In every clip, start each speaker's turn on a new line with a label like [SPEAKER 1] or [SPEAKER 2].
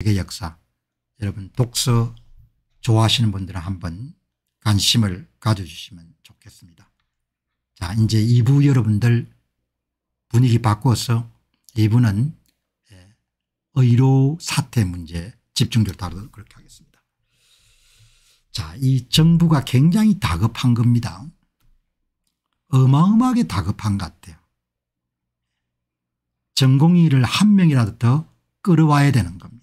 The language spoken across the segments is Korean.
[SPEAKER 1] 세계 역사 여러분 독서 좋아하시는 분들은 한번 관심을 가져주시면 좋겠습니다. 자 이제 2부 여러분들 분위기 바꿔서 2부는 의료 사태 문제 집중적으로 다루도록 그렇게 하겠습니다. 자이 정부가 굉장히 다급한 겁니다. 어마어마하게 다급한 것 같아요. 전공의를 한 명이라도 더 끌어와야 되는 겁니다.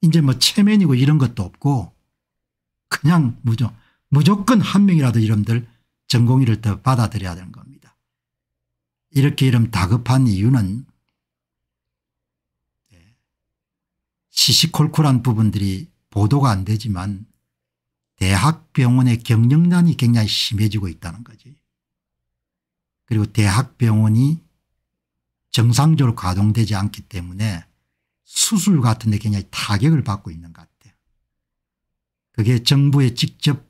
[SPEAKER 1] 이제 뭐 체면이고 이런 것도 없고 그냥 무조, 무조건 한 명이라도 이름들 전공의를 더 받아들여야 되는 겁니다. 이렇게 이름 다급한 이유는 시시콜콜한 부분들이 보도가 안 되지만 대학병원의 경영난이 굉장히 심해지고 있다는 거지. 그리고 대학병원이 정상적으로 가동되지 않기 때문에 수술 같은 데 굉장히 타격을 받고 있는 것 같아요. 그게 정부에 직접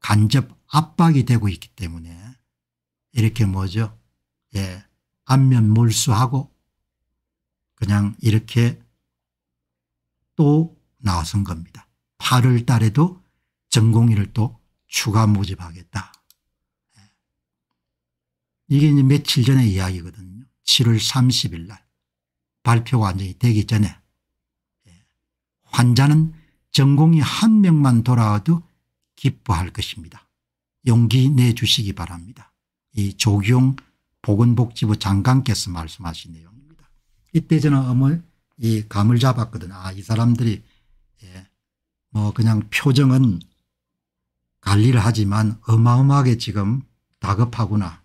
[SPEAKER 1] 간접 압박이 되고 있기 때문에 이렇게 뭐죠 예 안면 몰수하고 그냥 이렇게 또 나선 겁니다. 8월 달에도 전공의를 또 추가 모집하겠다. 예. 이게 이제 며칠 전의 이야기거든요. 7월 30일 날. 발표가 완전히 되기 전에 예, 환자는 전공이 한 명만 돌아와도 기뻐할 것입니다. 용기 내주시기 바랍니다. 이조기 보건복지부 장관께서 말씀하신 내용입니다. 이때 저는 어머 이 감을 잡았거든. 아, 이 사람들이 예, 뭐 그냥 표정은 관리를 하지만 어마어마하게 지금 다급하구나.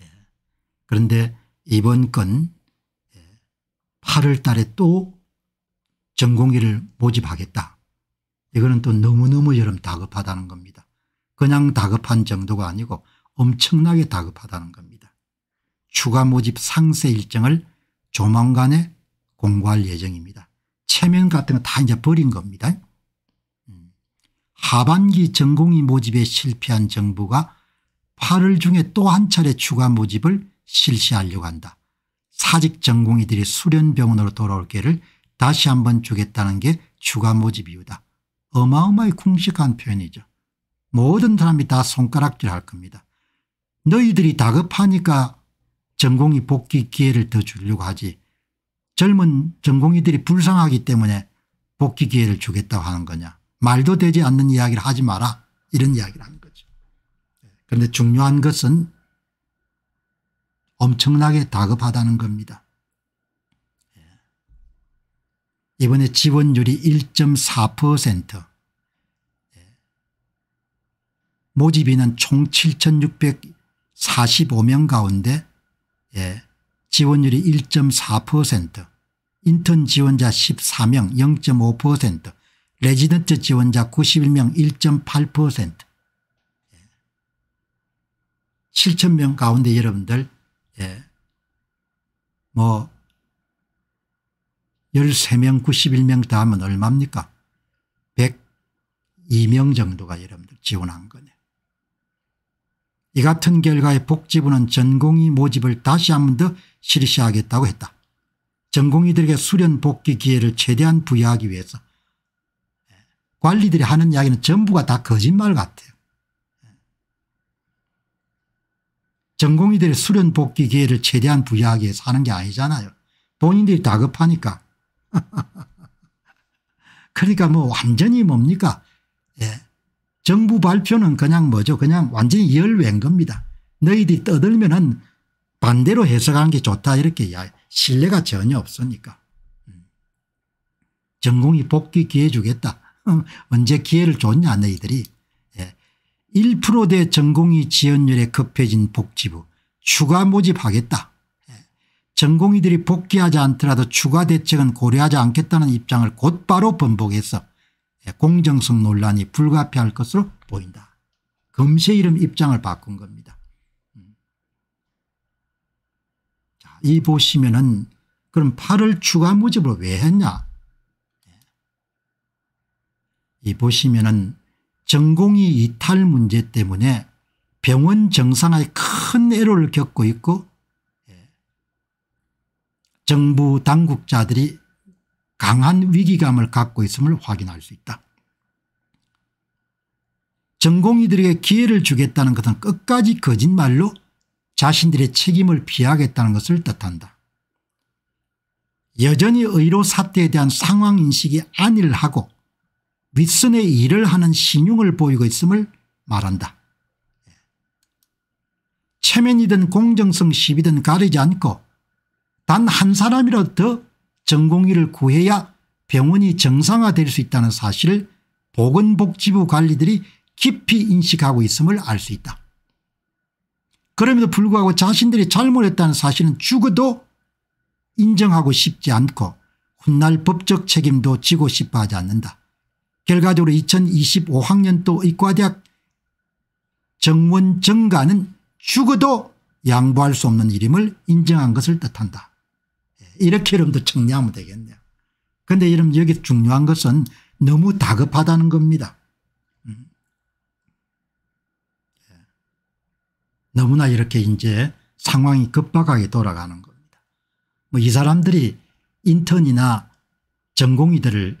[SPEAKER 1] 예. 그런데 이번 건 8월 달에 또 전공의를 모집하겠다. 이거는 또 너무너무 여름 다급하다는 겁니다. 그냥 다급한 정도가 아니고 엄청나게 다급하다는 겁니다. 추가 모집 상세 일정을 조만간에 공고할 예정입니다. 체면 같은 거 다 이제 버린 겁니다. 음. 하반기 전공의 모집에 실패한 정부가 8월 중에 또 한 차례 추가 모집을 실시하려고 한다. 사직 전공의들이 수련병원으로 돌아올 길을 다시 한번 주겠다는 게 추가 모집 이유다. 어마어마히 궁식한 표현이죠. 모든 사람이 다 손가락질 할 겁니다. 너희들이 다급하니까 전공이 복귀 기회를 더 주려고 하지 젊은 전공의들이 불쌍하기 때문에 복귀 기회를 주겠다고 하는 거냐. 말도 되지 않는 이야기를 하지 마라 이런 이야기를 하는 거죠. 그런데 중요한 것은 엄청나게 다급하다는 겁니다. 예. 이번에 지원율이 1.4% 예. 모집인은 총 7,645명 가운데 예, 지원율이 1.4% 인턴 지원자 14명 0.5% 레지던트 지원자 91명 1.8% 7,000명 가운데 여러분들 예. 뭐 13명 91명 다 하면 얼마입니까 102명 정도가 여러분들 지원한 거네. 이 같은 결과에 복지부는 전공의 모집을 다시 한 번 더 실시하겠다고 했다. 전공의들에게 수련 복귀 기회를 최대한 부여하기 위해서 예. 관리들이 하는 이야기는 전부가 다 거짓말 같아. 전공의들의 수련 복귀 기회를 최대한 부여하기 위해서 하는 게 아니잖아요. 본인들이 다급하니까. 그러니까 뭐 완전히 뭡니까 예. 정부 발표는 그냥 뭐죠 그냥 완전히 열외인 겁니다. 너희들이 떠들면 은 반대로 해석하는 게 좋다 이렇게 야, 신뢰가 전혀 없으니까. 음. 전공이 복귀 기회 주겠다. 언제 기회를 줬냐 너희들이. 1%대 전공의 지연율에 급해진 복지부 추가 모집하겠다. 예. 전공의들이 복귀하지 않더라도 추가 대책은 고려하지 않겠다는 입장을 곧바로 번복해서 예, 공정성 논란이 불가피할 것으로 보인다. 금세 이름 입장을 바꾼 겁니다. 음. 자, 이 보시면은 그럼 8월 추가 모집을 왜 했냐. 예. 이 보시면은 전공의 이탈 문제 때문에 병원 정상화에 큰 애로를 겪고 있고 예. 정부 당국자들이 강한 위기감을 갖고 있음을 확인할 수 있다. 전공의들에게 기회를 주겠다는 것은 끝까지 거짓말로 자신들의 책임을 피하겠다는 것을 뜻한다. 여전히 의료 사태에 대한 상황인식이 안일하고 윗선의 일을 하는 신용을 보이고 있음을 말한다. 체면이든 공정성 시비든 가리지 않고 단 한 사람이라도 전공의를 구해야 병원이 정상화될 수 있다는 사실을 보건복지부 관리들이 깊이 인식하고 있음을 알 수 있다. 그럼에도 불구하고 자신들이 잘못했다는 사실은 죽어도 인정하고 싶지 않고 훗날 법적 책임도 지고 싶어 하지 않는다. 결과적으로 2025학년도 의과대학 정원 정가는 죽어도 양보할 수 없는 이름을 인정한 것을 뜻한다. 예, 이렇게 여러분들 정리하면 되겠네요. 그런데 여러분 여기 중요한 것은 너무 다급하다는 겁니다. 음. 예. 너무나 이렇게 이제 상황이 급박하게 돌아가는 겁니다. 뭐 이 사람들이 인턴이나 전공의들을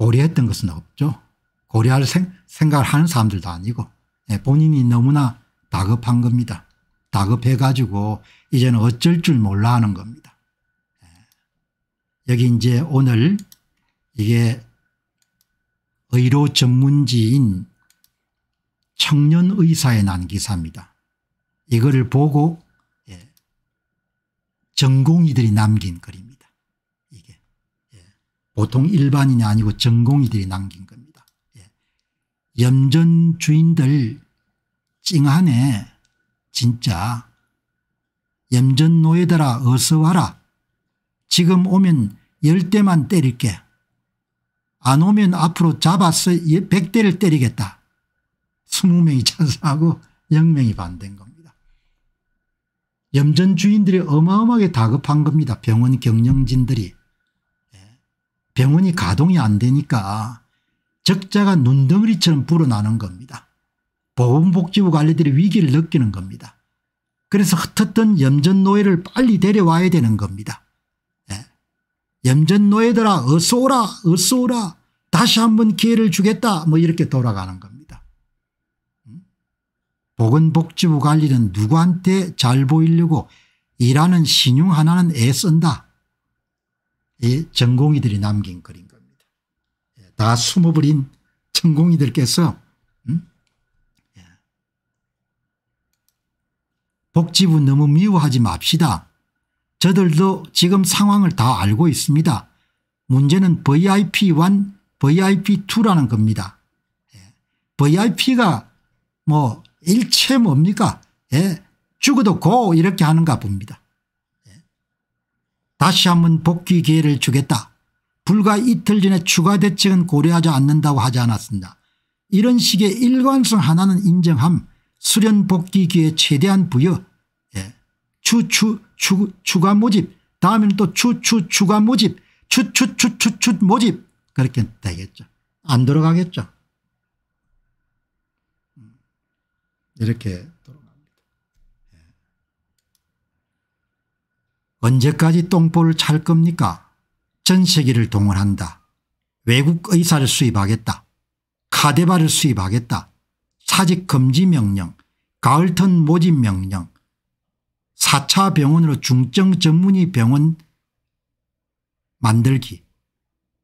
[SPEAKER 1] 고려했던 것은 없죠. 고려할 생, 각을 하는 사람들도 아니고 예, 본인이 너무나 다급한 겁니다. 다급해가지고 이제는 어쩔 줄 몰라 하는 겁니다. 예. 여기 이제 오늘 이게 의료 전문지인 청년의사에 난 기사입니다. 이거를 보고 예, 전공의들이 남긴 글입니다. 보통 일반인이 아니고 전공이들이 남긴 겁니다. 예. 염전 주인들 찡하네 진짜 염전 노예들아 어서 와라 지금 오면 열대만 때릴게 안 오면 앞으로 잡아서 100대를 예, 때리겠다 20명이 찬성하고 0명이 반대인 겁니다. 염전 주인들이 어마어마하게 다급한 겁니다. 병원 경영진들이 병원이 가동이 안 되니까 적자가 눈덩어리처럼 불어나는 겁니다. 보건복지부 관리들이 위기를 느끼는 겁니다. 그래서 흩었던 염전노예를 빨리 데려와야 되는 겁니다. 네. 예. 염전노예들아 어서 오라 어서 오라 다시 한번 기회를 주겠다 뭐 이렇게 돌아가는 겁니다. 음? 보건복지부 관리는 누구한테 잘 보이려고 일하는 신용 하나는 애쓴다. 이 전공이들이 남긴 글인 겁니다. 예, 다 숨어버린 전공이들께서 음? 예. 복지부 너무 미워하지 맙시다. 저들도 지금 상황을 다 알고 있습니다. 문제는 VIP1, VIP2라는 겁니다. VIP가 예. 뭐 일체 뭡니까? 예. 죽어도 고 이렇게 하는가 봅니다. 다시 한 번 복귀 기회를 주겠다. 불과 이틀 전에 추가 대책은 고려하지 않는다고 하지 않았습니다. 이런 식의 일관성 하나는 인정함 수련 복귀 기회 최대한 부여 예. 추추 추, 추가 모집 다음에는 또 추추 추가 모집 추추추추추 모집 그렇게 되겠죠. 안 들어가겠죠. 음. 이렇게 언제까지 똥볼을 찰 겁니까 전세기를 동원한다. 외국 의사를 수입하겠다. 카데바를 수입하겠다. 사직 금지 명령 가을턴 모집 명령 4차 병원으로 중증 전문의 병원 만들기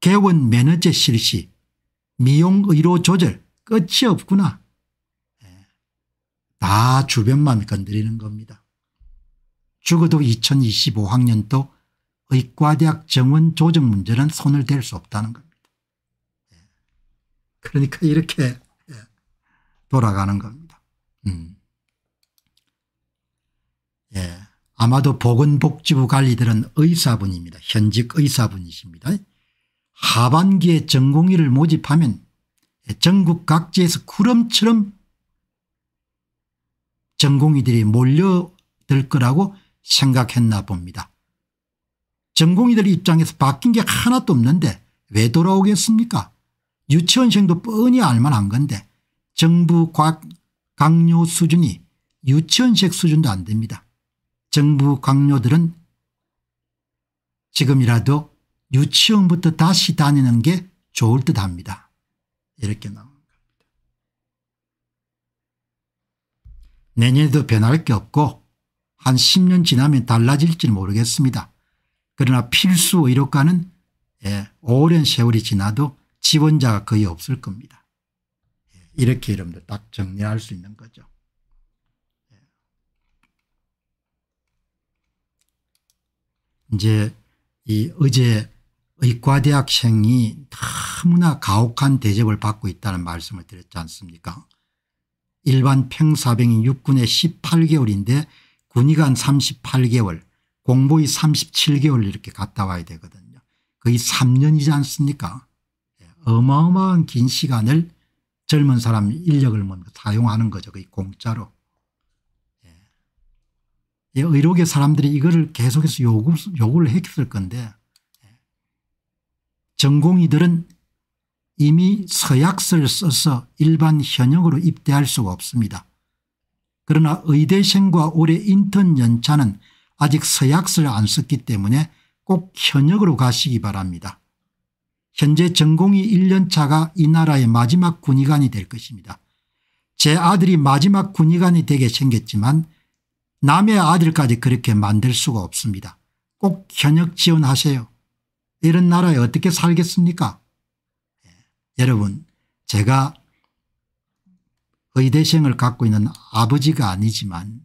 [SPEAKER 1] 개원 매너제 실시 미용의료 조절 끝이 없구나. 예. 다 주변만 건드리는 겁니다. 죽어도 2025학년도 의과대학 정원 조정 문제는 손을 댈 수 없다는 겁니다. 예. 그러니까 이렇게 예, 돌아가는 겁니다. 음. 예. 아마도 보건복지부 관리들은 의사분입니다. 현직 의사분이십니다. 하반기에 전공의를 모집하면 전국 각지에서 구름처럼 전공의들이 몰려들 거라고 생각했나 봅니다. 전공이들 입장에서 바뀐 게 하나도 없는데 왜 돌아오겠습니까? 유치원생도 뻔히 알만한 건데 정부 과학 강요 수준이 유치원식 수준도 안 됩니다. 정부 강요들은 지금이라도 유치원부터 다시 다니는 게 좋을 듯 합니다. 이렇게 나옵니다. 내년에도 변할 게 없고 한 10년 지나면 달라질지는 모르겠습니다. 그러나 필수 의료과는 예, 오랜 세월이 지나도 지원자가 거의 없을 겁니다. 예, 이렇게 여러분들 딱 정리할 수 있는 거죠. 예. 이제 이 어제 의과대학생이 너무나 가혹한 대접을 받고 있다는 말씀을 드렸지 않습니까 일반 평사병이 육군에 18개월인데 군의관 38개월 공보의 37개월 이렇게 갔다 와야 되거든요. 거의 3년이지 않습니까 예, 어마어마한 긴 시간을 젊은 사람 인력을 먼저 사용하는 거죠. 거의 공짜로. 예. 의료계 사람들이 이거를 계속해서 요구, 요구를 했을 건데 예. 전공의들은 이미 서약서를 써서 일반 현역으로 입대할 수가 없습니다. 그러나 의대생과 올해 인턴 연차는 아직 서약서를 안 썼기 때문에 꼭 현역으로 가시기 바랍니다. 현재 전공이 1년차가 이 나라의 마지막 군의관이 될 것입니다. 제 아들이 마지막 군의관이 되게 생겼지만 남의 아들까지 그렇게 만들 수가 없습니다. 꼭 현역 지원하세요. 이런 나라에 어떻게 살겠습니까? 예. 여러분 제가 의대생을 갖고 있는 아버지가 아니지만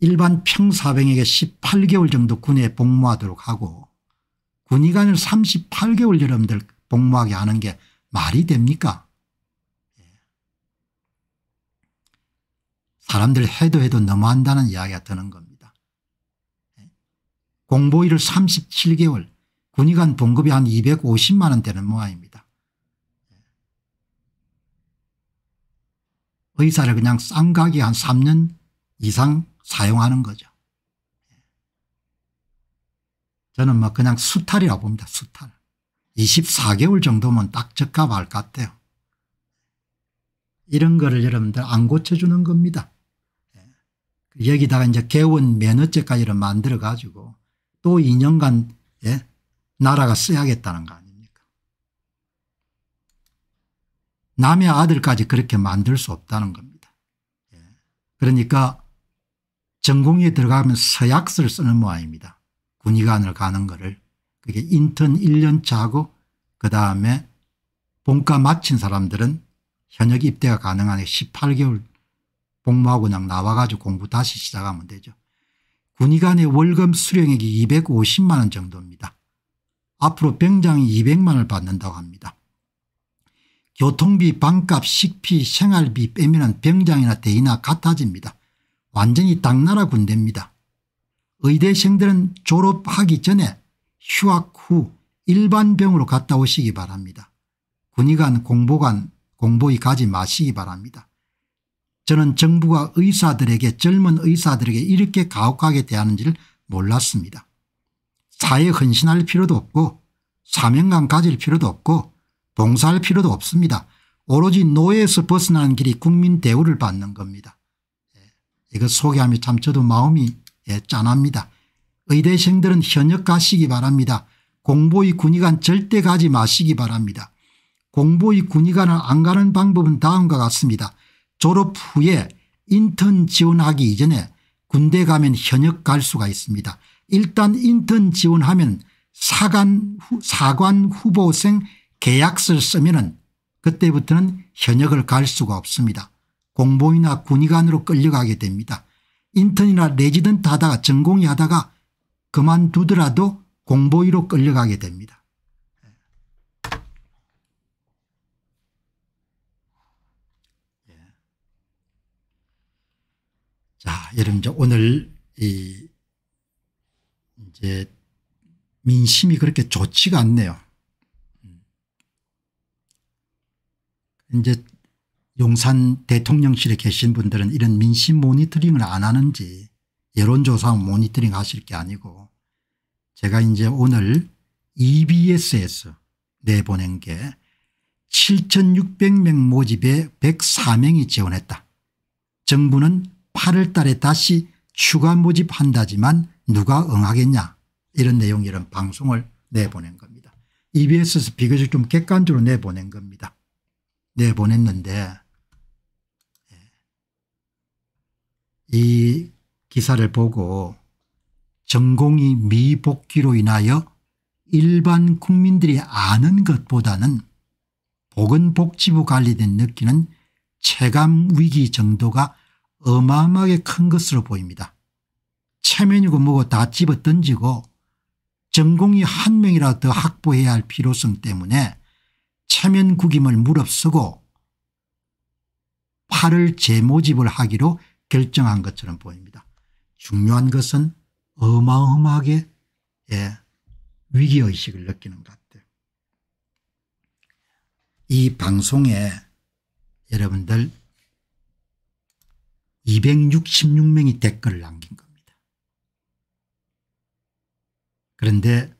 [SPEAKER 1] 일반 평사병에게 18개월 정도 군에 복무하도록 하고 군의관을 38개월 여러분들 복무하게 하는 게 말이 됩니까 예. 사람들 해도 해도 너무한다는 이야기가 드는 겁니다. 예. 공보일을 37개월 군의관 봉급이 한 250만 원되는 모양입니다. 의사를 그냥 쌍각이 한 3년 이상 사용하는 거죠. 저는 뭐 그냥 수탈이라고 봅니다. 수탈. 24개월 정도면 딱 적합할 것 같아요. 이런 거를 여러분들 안 고쳐주는 겁니다. 그 여기다가 이제 개원 면허제까지를 만들어 가지고 또 2년간 예? 나라가 써야겠다는 거 남의 아들까지 그렇게 만들 수 없다는 겁니다. 예. 그러니까 전공에 들어가면 서약서를 쓰는 모양입니다. 군의관을 가는 거를 그게 인턴 1년 차고 그다음에 본과 마친 사람들은 현역 입대가 가능한 18개월 복무하고 그냥 나와 가지고 공부 다시 시작하면 되죠. 군의관의 월급 수령액이 250만 원 정도입니다. 앞으로 병장이 200만 원을 받는다고 합니다. 교통비 반값 식비 생활비 빼면 병장이나 대이나 같아집니다. 완전히 당나라 군대입니다. 의대생들은 졸업하기 전에 휴학 후 일반병으로 갔다 오시기 바랍니다. 군의관 공보관 공보위 가지 마시기 바랍니다. 저는 정부가 의사들에게 젊은 의사들에게 이렇게 가혹하게 대하는지를 몰랐습니다. 사회 헌신할 필요도 없고 사명감 가질 필요도 없고 봉사할 필요도 없습니다. 오로지 노예에서 벗어나는 길이 국민 대우를 받는 겁니다. 예, 이것 소개하며 참 저도 마음이 예, 짠합니다. 의대생들은 현역 가시기 바랍니다. 공보의 군의관 절대 가지 마시기 바랍니다. 공보의 군의관을 안 가는 방법은 다음과 같습니다. 졸업 후에 인턴 지원하기 이전에 군대 가면 현역 갈 수가 있습니다. 일단 인턴 지원하면 사관, 사관 후보생 계약서를 쓰면은 그때부터는 현역을 갈 수가 없습니다. 공보이나 군의관으로 끌려가게 됩니다. 인턴이나 레지던트 하다가 전공이 하다가 그만두더라도 공보위로 끌려가게 됩니다. 예. 자, 여러분 오늘 이 이제 민심이 그렇게 좋지가 않네요. 이제 용산 대통령실에 계신 분들은 이런 민심 모니터링을 안 하는지 여론조사 모니터링 하실 게 아니고 제가 이제 오늘 EBS에서 내보낸 게 7,600명 모집에 104명이 지원했다. 정부는 8월 달에 다시 추가 모집한다지만 누가 응하겠냐 이런 내용 이런 방송을 내보낸 겁니다. EBS에서 비교적 좀 객관적으로 내보낸 겁니다. 내보냈는데 예. 이 기사를 보고 전공이 미복귀로 인하여 일반 국민들이 아는 것보다는 보건복지부 관리된 느끼는 체감위기 정도가 어마어마하게 큰 것으로 보입니다. 체면이고 뭐고 다 집어던지고 전공이 한 명이라도 확보해야 할 필요성 때문에 차면국임을 무릅쓰고 팔을 재모집을 하기로 결정한 것처럼 보입니다. 중요한 것은 어마어마하게 예, 위기의식을 느끼는 것 같아요. 이 방송에 여러분들 266명이 댓글을 남긴 겁니다. 그런데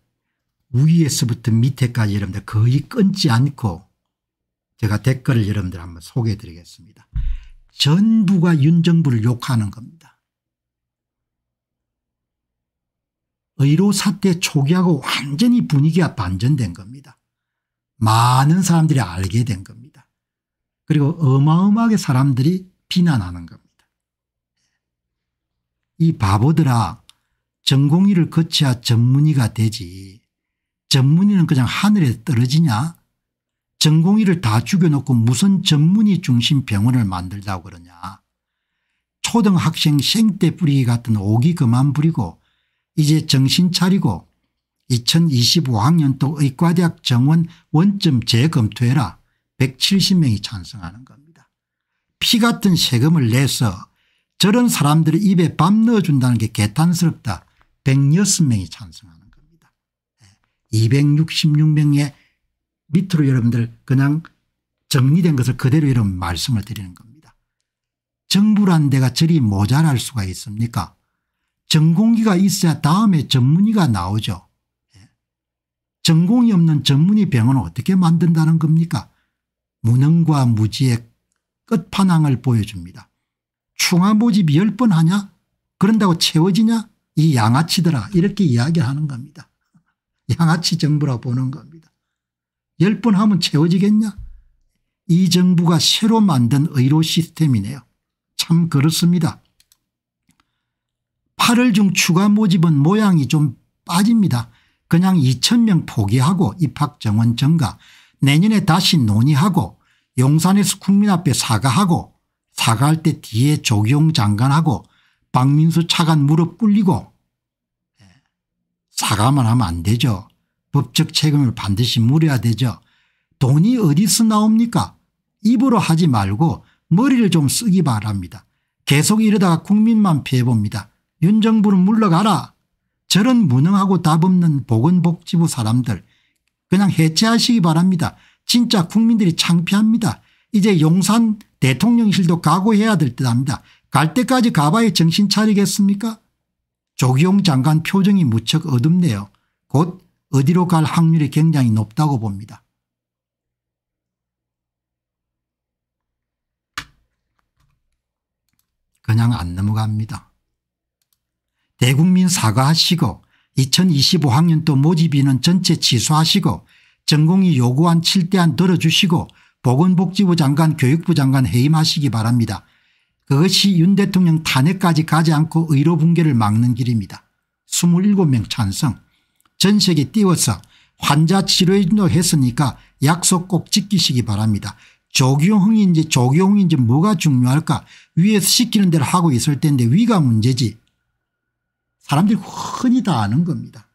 [SPEAKER 1] 위에서부터 밑에까지 여러분들 거의 끊지 않고 제가 댓글을 여러분들 한번 소개해 드리겠습니다. 전부가 윤정부를 욕하는 겁니다. 의로 사태 초기하고 완전히 분위기가 반전된 겁니다. 많은 사람들이 알게 된 겁니다. 그리고 어마어마하게 사람들이 비난하는 겁니다. 이 바보들아 전공의를 거쳐야 전문의가 되지 전문의는 그냥 하늘에 떨어지냐 전공의를 다 죽여놓고 무슨 전문의 중심 병원을 만들다고 그러냐 초등학생 생떼 뿌리기 같은 오기 그만 부리고 이제 정신 차리고 2025학년도 의과대학 정원 원점 재검토해라 170명이 찬성하는 겁니다. 피 같은 세금을 내서 저런 사람들의 입에 밥 넣어준다는 게 개탄스럽다 106명이 찬성합니다. 266명의 밑으로 여러분들 그냥 정리된 것을 그대로 이런 말씀을 드리는 겁니다. 정부란 데가 저리 모자랄 수가 있습니까 전공기가 있어야 다음에 전문의가 나오죠. 예. 전공이 없는 전문의 병원을 어떻게 만든다는 겁니까 무능과 무지의 끝판왕을 보여줍니다. 충화 모집 10번 하냐 그런다고 채워지냐 이 양아치들아 이렇게 이야기하는 겁니다. 양아치 정부라 보는 겁니다. 1 0번 하면 채워지겠냐? 이 정부가 새로 만든 의료 시스템이네요. 참 그렇습니다. 8월 중 추가 모집은 모양이 좀 빠집니다. 그냥 2천명 포기하고 입학 정원 증가 내년에 다시 논의하고 용산에서 국민 앞에 사과하고 사과할 때 뒤에 조경 장관하고 박민수 차관 무릎 꿇리고 사과만 하면 안 되죠. 법적 책임을 반드시 물어야 되죠. 돈이 어디서 나옵니까 입으로 하지 말고 머리를 좀 쓰기 바랍니다. 계속 이러다가 국민만 피해봅니다. 윤 정부는 물러가라. 저런 무능하고 답없는 보건복지부 사람들 그냥 해체하시기 바랍니다. 진짜 국민들이 창피합니다. 이제 용산 대통령실도 각오해야 될 듯합니다. 갈 때까지 가봐야 정신 차리겠습니까 조기용 장관 표정이 무척 어둡네요. 곧 어디로 갈 확률이 굉장히 높다고 봅니다. 그냥 안 넘어갑니다. 대국민 사과하시고 2025학년도 모집인은 전체 취소하시고 전공이 요구한 7대안 들어주시고 보건복지부 장관 교육부 장관 해임하시기 바랍니다. 그것이 윤 대통령 탄핵까지 가지 않고 의료 붕괴를 막는 길입니다. 27명 찬성 전 세계 띄워서 환자 치료인도 했으니까 약속 꼭 지키시기 바랍니다. 조경흥인지 조경인지 뭐가 중요할까 위에서 시키는 대로 하고 있을 텐데 위가 문제지 사람들이 흔히 다 아는 겁니다.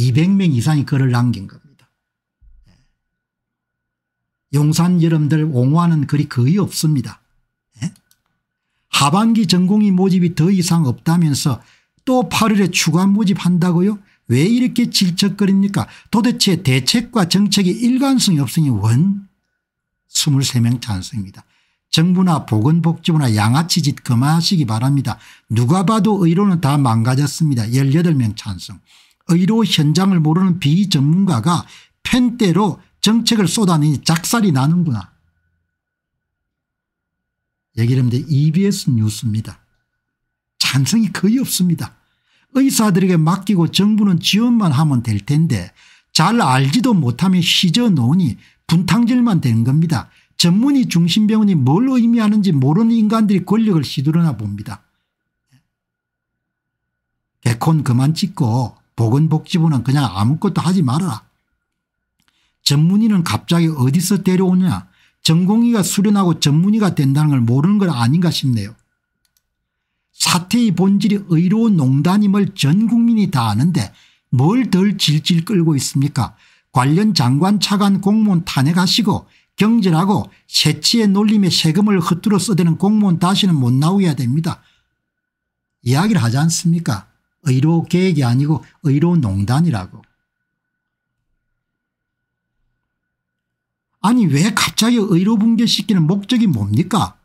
[SPEAKER 1] 200명 이상이 글을 남긴 겁니다. 예. 용산 여러분들 옹호하는 글이 거의 없습니다. 하반기 전공이 모집이 더 이상 없다면서 또 8월에 추가 모집한다고요? 왜 이렇게 질척거립니까? 도대체 대책과 정책이 일관성이 없으니 원 23명 찬성입니다. 정부나 보건복지부나 양아치 짓 그만하시기 바랍니다. 누가 봐도 의료는 다 망가졌습니다. 18명 찬성. 의료 현장을 모르는 비전문가가 펜대로 정책을 쏟아내니 작살이 나는구나. 얘기를 하면 EBS 뉴스입니다. 찬성이 거의 없습니다. 의사들에게 맡기고 정부는 지원만 하면 될 텐데 잘 알지도 못하며 시저놓으니 분탕질만 된 겁니다. 전문의 중심병원이 뭘 의미하는지 모르는 인간들이 권력을 휘두르나 봅니다. 개콘 그만 찍고 보건복지부는 그냥 아무것도 하지 말아라. 전문의는 갑자기 어디서 데려오냐 느 전공의가 수련하고 전문의가 된다는 걸 모르는 건 아닌가 싶네요. 사태의 본질이 의로운 농단임을 전 국민이 다 아는데 뭘 덜 질질 끌고 있습니까 관련 장관 차관 공무원 탄핵하시고 경질하고 새치의 놀림에 세금을 흩들어 써대는 공무원 다시는 못 나오게 됩니다. 이야기를 하지 않습니까 의료 계획이 아니고 의료 농단이라고. 아니 왜 갑자기 의료 붕괴시키는 목적이 뭡니까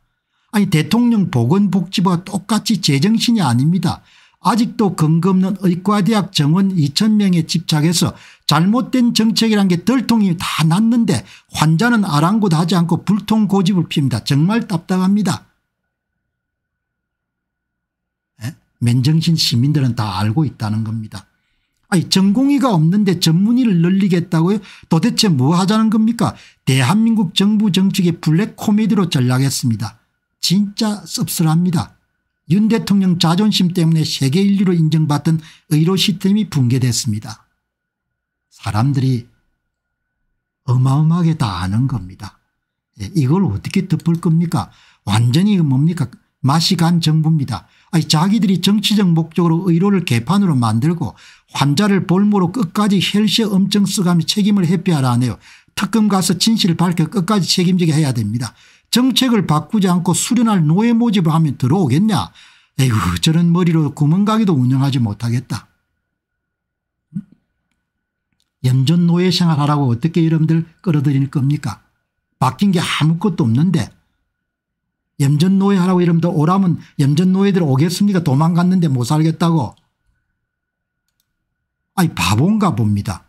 [SPEAKER 1] 아니 대통령 보건복지부와 똑같이 제정신이 아닙니다. 아직도 근거 없는 의과대학 정원 2천명에 집착해서 잘못된 정책이란 게덜통이다 났는데 환자는 아랑곳하지 않고 불통 고집을 핍니다. 정말 답답합니다. 에? 맨정신 시민들은 다 알고 있다는 겁니다. 아니 전공의가 없는데 전문의를 늘리겠다고요 도대체 뭐 하자는 겁니까 대한민국 정부 정책의 블랙 코미디로 전락했습니다. 진짜 씁쓸합니다. 윤 대통령 자존심 때문에 세계 인류로 인정받던 의료 시스템이 붕괴됐습니다. 사람들이 어마어마하게 다 아는 겁니다. 예, 이걸 어떻게 덮을 겁니까 완전히 그 뭡니까 맛이 간 정부입니다. 아니 자기들이 정치적 목적으로 의료를 개판으로 만들고 환자를 볼모로 끝까지 혈시 엄청 쓰감이 책임을 회피하라 하네요. 특검 가서 진실을 밝혀 끝까지 책임지게 해야 됩니다. 정책을 바꾸지 않고 수련할 노예 모집을 하면 들어오겠냐 에휴 저런 머리로 구멍가게도 운영하지 못하겠다. 염전 노예 생활하라고 어떻게 여러분들 끌어들일 겁니까 바뀐 게 아무것도 없는데 염전노예 하라고 이러면 오라면 염전노예들 오겠습니까 도망갔는데 못 살겠다고. 아니 바본가 봅니다.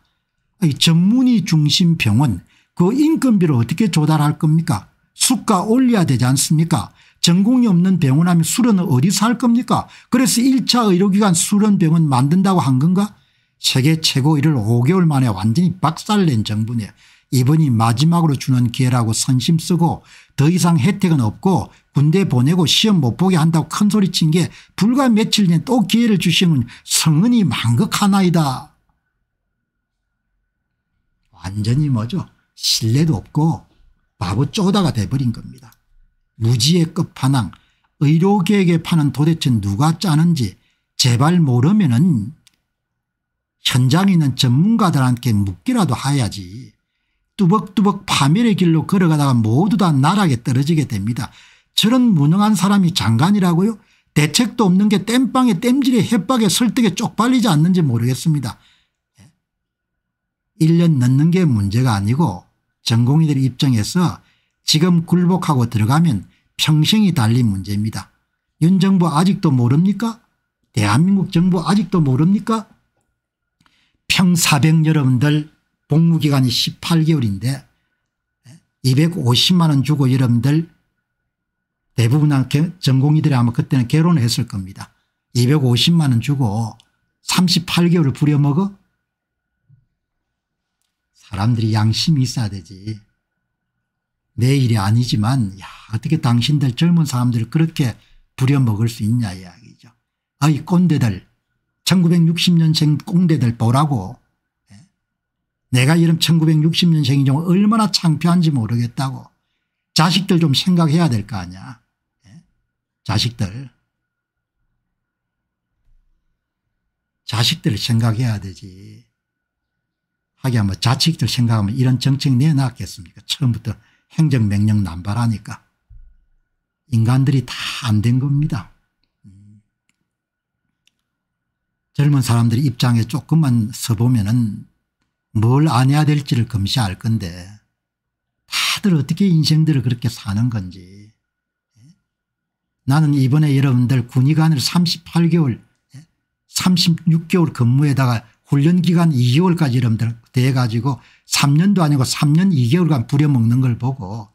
[SPEAKER 1] 아니 전문의 중심 병원 그 인건비를 어떻게 조달할 겁니까 수가 올려야 되지 않습니까 전공이 없는 병원 하면 수련을 어디살 겁니까 그래서 1차 의료기관 수련병원 만든다고 한 건가 세계 최고 일을 5개월 만에 완전히 박살낸 정부네 이번이 마지막으로 주는 기회라고 선심 쓰고 더 이상 혜택은 없고 군대 보내고 시험 못 보게 한다고 큰소리친 게 불과 며칠 전에 또 기회를 주시면 성은이 망극하나이다. 완전히 뭐죠 신뢰도 없고 바보 쪼다가 돼버린 겁니다. 무지의 끝판왕 의료계획의 판은 도대체 누가 짜는지 제발 모르면 은 현장에 있는 전문가들한테 묻기라도 해야지 뚜벅뚜벅 파멸의 길로 걸어가다가 모두 다 나락에 떨어지게 됩니다. 저런 무능한 사람이 장관이라고요? 대책도 없는 게 땜빵에 땜질에 협박에 설득에 쪽팔리지 않는지 모르겠습니다. 1년 예? 넣는 게 문제가 아니고 전공의들 입장에서 지금 굴복하고 들어가면 평생이 달린 문제입니다. 윤 정부 아직도 모릅니까? 대한민국 정부 아직도 모릅니까? 평사백 여러분들 복무기간이 18개월인데 250만 예? 원 주고 여러분들 대부분 전공의들이 아마 그때는 결혼을 했을 겁니다. 250만 원 주고 38개월을 부려먹어? 사람들이 양심이 있어야 되지. 내 일이 아니지만 야 어떻게 당신들 젊은 사람들을 그렇게 부려먹을 수 있냐 이야기죠. 아이 꼰대들 1960년생 꼰대들 보라고 내가 이런 1 9 6 0년생이지 얼마나 창피한지 모르겠다고 자식들 좀 생각해야 될 거 아니야 예? 자식들 자식들 생각해야 되지 하기야 뭐 자식들 생각하면 이런 정책 내놨겠습니까 처음부터 행정명령 남발하니까 인간들이 다 안 된 겁니다. 음. 젊은 사람들이 입장에 조금만 서보면 은 뭘안 해야 될지를 금시 알 건데 다들 어떻게 인생들을 그렇게 사는 건지 예? 나는 이번에 여러분들 군의관을 38개월 36개월 예? 근무에다가 훈련기간 2개월까지 여러분들 돼가지고 3년도 아니고 3년 2개월간 부려먹는 걸 보고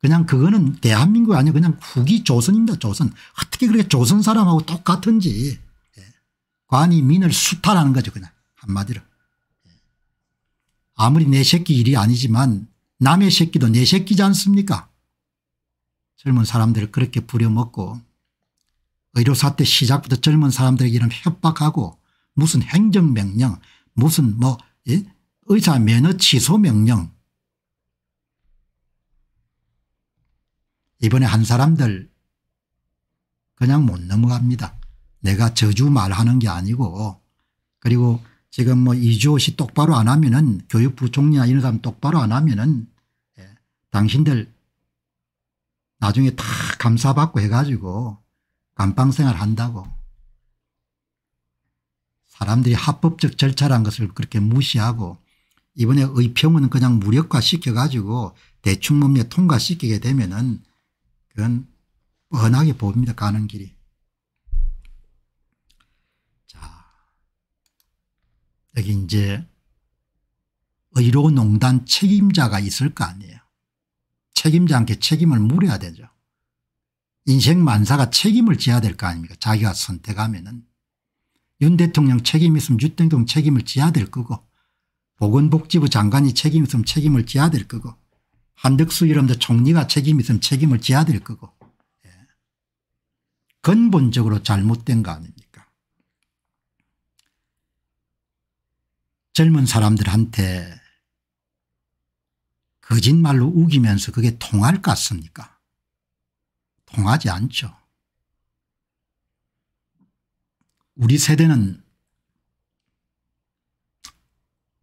[SPEAKER 1] 그냥 그거는 대한민국이 아니고 그냥 국이 조선입니다 조선 어떻게 그렇게 조선 사람하고 똑같은지 예? 관이 민을 수탈하는 거죠 그냥 한마디로 아무리 내 새끼 일이 아니지만 남의 새끼도 내 새끼지 않습니까 젊은 사람들을 그렇게 부려먹고 의료사태 시작부터 젊은 사람들에게 이런 협박하고 무슨 행정명령 무슨 뭐 예? 의사 면허 취소 명령 이번에 한 사람들 그냥 못 넘어갑니다. 내가 저주 말하는 게 아니고 그리고 지금 뭐 이주호 씨 똑바로 안 하면은 교육부총리나 이런 사람 똑바로 안 하면은 예, 당신들 나중에 다 감사받고 해가지고 감방생활 한다고 사람들이 합법적 절차란 것을 그렇게 무시하고 이번에 의평은 그냥 무력화시켜가지고 대충 몸에 통과시키게 되면은 그건 뻔하게 봅니다 가는 길이. 여기 이제 의료 농단 책임자가 있을 거 아니에요. 책임자 않게 책임을 물어야 되죠. 인생 만사가 책임을 져야 될 거 아닙니까 자기가 선택하면은. 윤 대통령 책임 있으면 유대통 책임을 져야 될 거고 보건복지부 장관이 책임 있으면 책임을 져야 될 거고 한덕수 이름도 총리가 책임 있으면 책임을 져야 될 거고 예. 근본적으로 잘못된 거 아닙니까 젊은 사람들한테 거짓말로 우기면서 그게 통할 것 같습니까? 통하지 않죠. 우리 세대는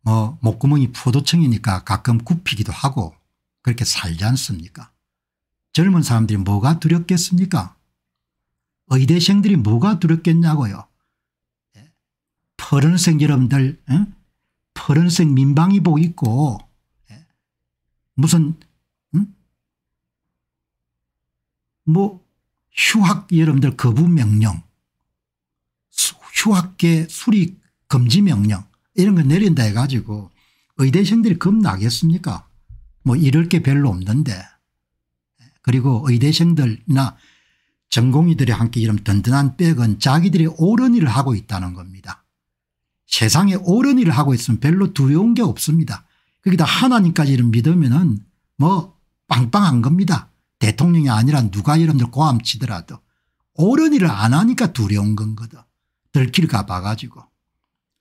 [SPEAKER 1] 뭐 목구멍이 포도청이니까 가끔 굽히기도 하고 그렇게 살지 않습니까? 젊은 사람들이 뭐가 두렵겠습니까? 의대생들이 뭐가 두렵겠냐고요. 예? 푸른생 여러분들 응? 파란색 민방위복 입고 예, 무슨 음? 뭐 휴학 여러분들 거부 명령 휴학계 수리 금지 명령 이런 걸 내린다 해가지고 의대생들이 겁나겠습니까 뭐 이럴 게 별로 없는데 예, 그리고 의대생들이나 전공의들이 함께 이런 든든한 백은 자기들이 옳은 일을 하고 있다는 겁니다. 세상에 옳은 일을 하고 있으면 별로 두려운 게 없습니다. 거기다 하나님까지 이 믿으면은 뭐 빵빵한 겁니다. 대통령이 아니라 누가 여러분들 고함 치더라도 옳은 일을 안 하니까 두려운 건거든. 들킬까 봐가지고.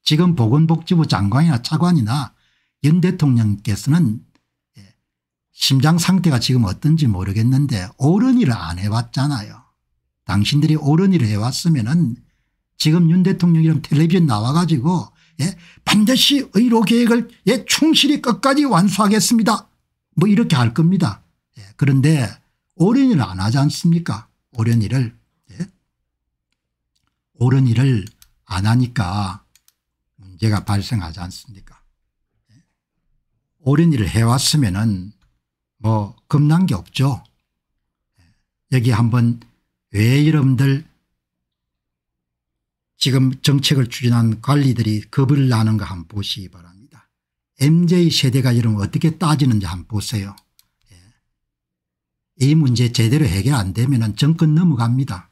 [SPEAKER 1] 지금 보건복지부 장관이나 차관이나 연 대통령께서는 예, 심장 상태가 지금 어떤지 모르겠는데 옳은 일을 안 해왔잖아요. 당신들이 옳은 일을 해왔으면 은 지금 윤 대통령이랑 텔레비전 나와가지고 예, 반드시 의료 계획을 예, 충실히 끝까지 완수하겠습니다. 뭐 이렇게 할 겁니다. 예, 그런데 옳은 일을 안 하지 않습니까? 옳은 일을 예? 옳은 일을 안 하니까 문제가 발생하지 않습니까? 예? 옳은 일을 해왔으면은 뭐 겁난 게 없죠. 예, 여기 한번 왜 여러분들 지금 정책을 추진한 관리들이 겁을 나는 가 한번 보시기 바랍니다. m j 세대가 이런 거 어떻게 따지는지 한번 보세요. 예. 이 문제 제대로 해결 안 되면 정권 넘어갑니다.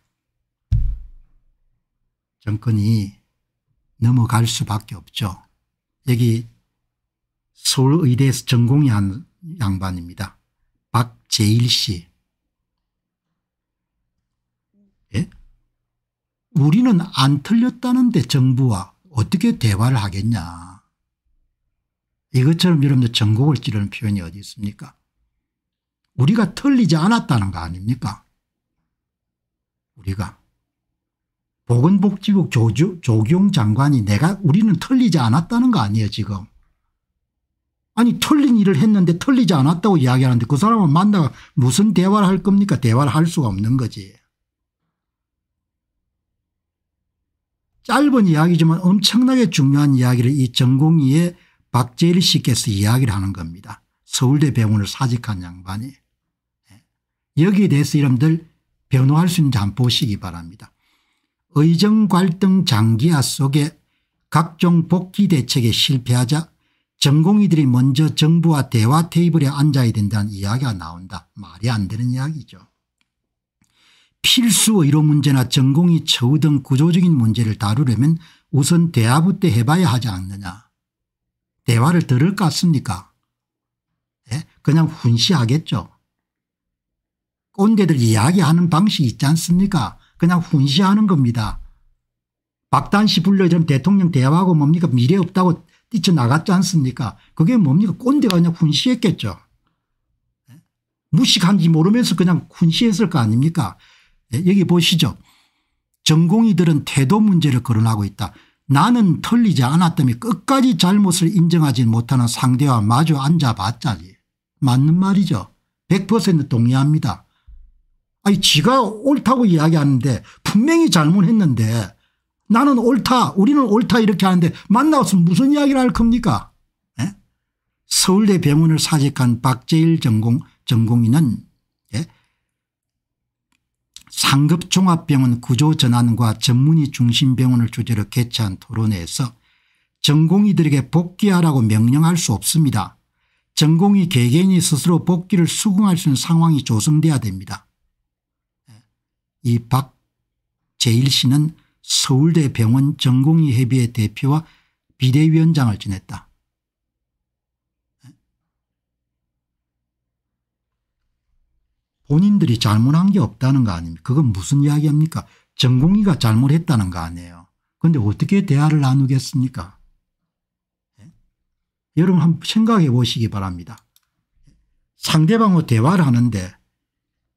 [SPEAKER 1] 정권이 넘어갈 수밖에 없죠. 여기 서울의대에서 전공이 한 양반입니다. 박재일 씨. 우리는 안 틀렸다는데 정부와 어떻게 대화를 하겠냐. 이것처럼 여러분들 전곡을 찌르는 표현이 어디 있습니까 우리가 틀리지 않았다는 거 아닙니까 우리가 보건복지부 조주, 조경 장관이 내가 우리는 틀리지 않았다는 거 아니에요 지금 아니 틀린 일을 했는데 틀리지 않았다고 이야기하는데 그 사람을 만나 무슨 대화를 할 겁니까 대화를 할 수가 없는 거지 짧은 이야기지만 엄청나게 중요한 이야기를 이 전공의의 박재일 씨께서 이야기를 하는 겁니다. 서울대 병원을 사직한 양반이. 예. 여기에 대해서 여러분들 변호할 수 있는지 한번 보시기 바랍니다. 의정갈등 장기화 속에 각종 복귀 대책에 실패하자 전공의들이 먼저 정부와 대화 테이블에 앉아야 된다는 이야기가 나온다. 말이 안 되는 이야기죠. 필수어 이론 문제나 전공이 처우 등 구조적인 문제를 다루려면 우선 대화부터 해봐야 하지 않느냐. 대화를 들을 것 같습니까? 예? 그냥 훈시하겠죠. 꼰대들 이야기하는 방식 있지 않습니까? 그냥 훈시하는 겁니다. 박단 시 불러 면 대통령 대화하고 뭡니까 미래 없다고 뛰쳐나갔지 않습니까? 그게 뭡니까 꼰대가 그냥 훈시했겠죠. 예? 무식한지 모르면서 그냥 훈시했을 거 아닙니까? 예, 여기 보시죠. 전공의들은 태도 문제를 거론하고 있다. 나는 틀리지 않았다며 끝까지 잘못을 인정하지 못하는 상대와 마주 앉아봤자 맞는 말이죠. 100% 동의합니다. 아니 지가 옳다고 이야기하는데 분명히 잘못했는데 나는 옳다 우리는 옳다 이렇게 하는데 만나서 무슨 이야기를 할 겁니까 에? 예? 서울대 병원을 사직한 박재일 전공, 전공의는 상급 종합병원 구조 전환과 전문의 중심 병원을 주제로 개최한 토론회에서 전공의들에게 복귀하라고 명령할 수 없습니다. 전공의 개개인이 스스로 복귀를 수긍할 수 있는 상황이 조성돼야 됩니다. 이 박재일 씨는 서울대 병원 전공의 협의회 대표와 비대위원장을 지냈다. 본인들이 잘못한 게 없다는 거 아닙니까? 그건 무슨 이야기합니까? 전공의가 잘못했다는 거 아니에요. 그런데 어떻게 대화를 나누겠습니까? 예? 여러분 한번 생각해 보시기 바랍니다. 상대방과 대화를 하는데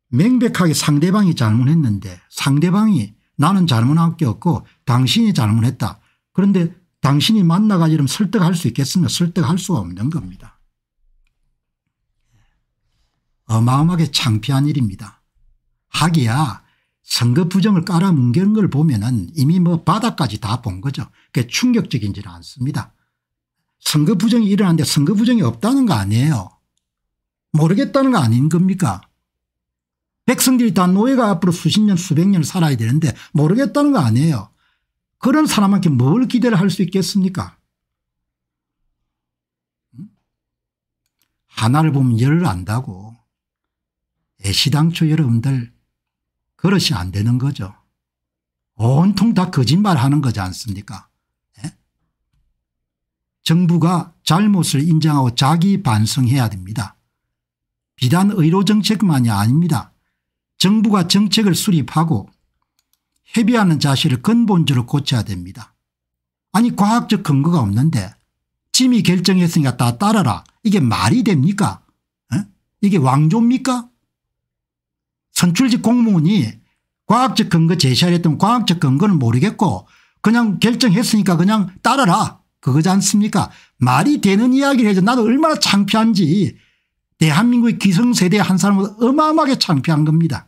[SPEAKER 1] 명백하게 상대방이 잘못했는데 상대방이 나는 잘못한 게 없고 당신이 잘못했다. 그런데 당신이 만나가지고 설득할 수 있겠으면 설득할 수가 없는 겁니다. 어마어마하게 창피한 일입니다. 하기야 선거 부정을 깔아뭉개는 걸 보면 은 이미 뭐 바닥까지 다 본 거죠. 그게 충격적인지는 않습니다. 선거 부정이 일어났는데 선거 부정이 없다는 거 아니에요. 모르겠다는 거 아닌 겁니까? 백성들이 다 노예가 앞으로 수십 년 수백 년 살아야 되는데 모르겠다는 거 아니에요. 그런 사람한테 뭘 기대를 할 수 있겠습니까? 하나를 보면 열을 안다고 애시당초 여러분들 그릇이 안 되는 거죠. 온통 다 거짓말하는 거지 않습니까 예? 정부가 잘못을 인정하고 자기 반성해야 됩니다. 비단 의료정책만이 아닙니다. 정부가 정책을 수립하고 협의하는 자세를 근본적으로 고쳐야 됩니다. 아니 과학적 근거가 없는데 짐이 결정했으니까 다 따라라 이게 말이 됩니까 예? 이게 왕조입니까 선출직 공무원이 과학적 근거 제시하려했던 과학적 근거는 모르겠고 그냥 결정했으니까 그냥 따라라 그거지 않습니까 말이 되는 이야기를 해줘 나도 얼마나 창피한지 대한민국의 기성세대 한 사람은 어마어마하게 창피한 겁니다.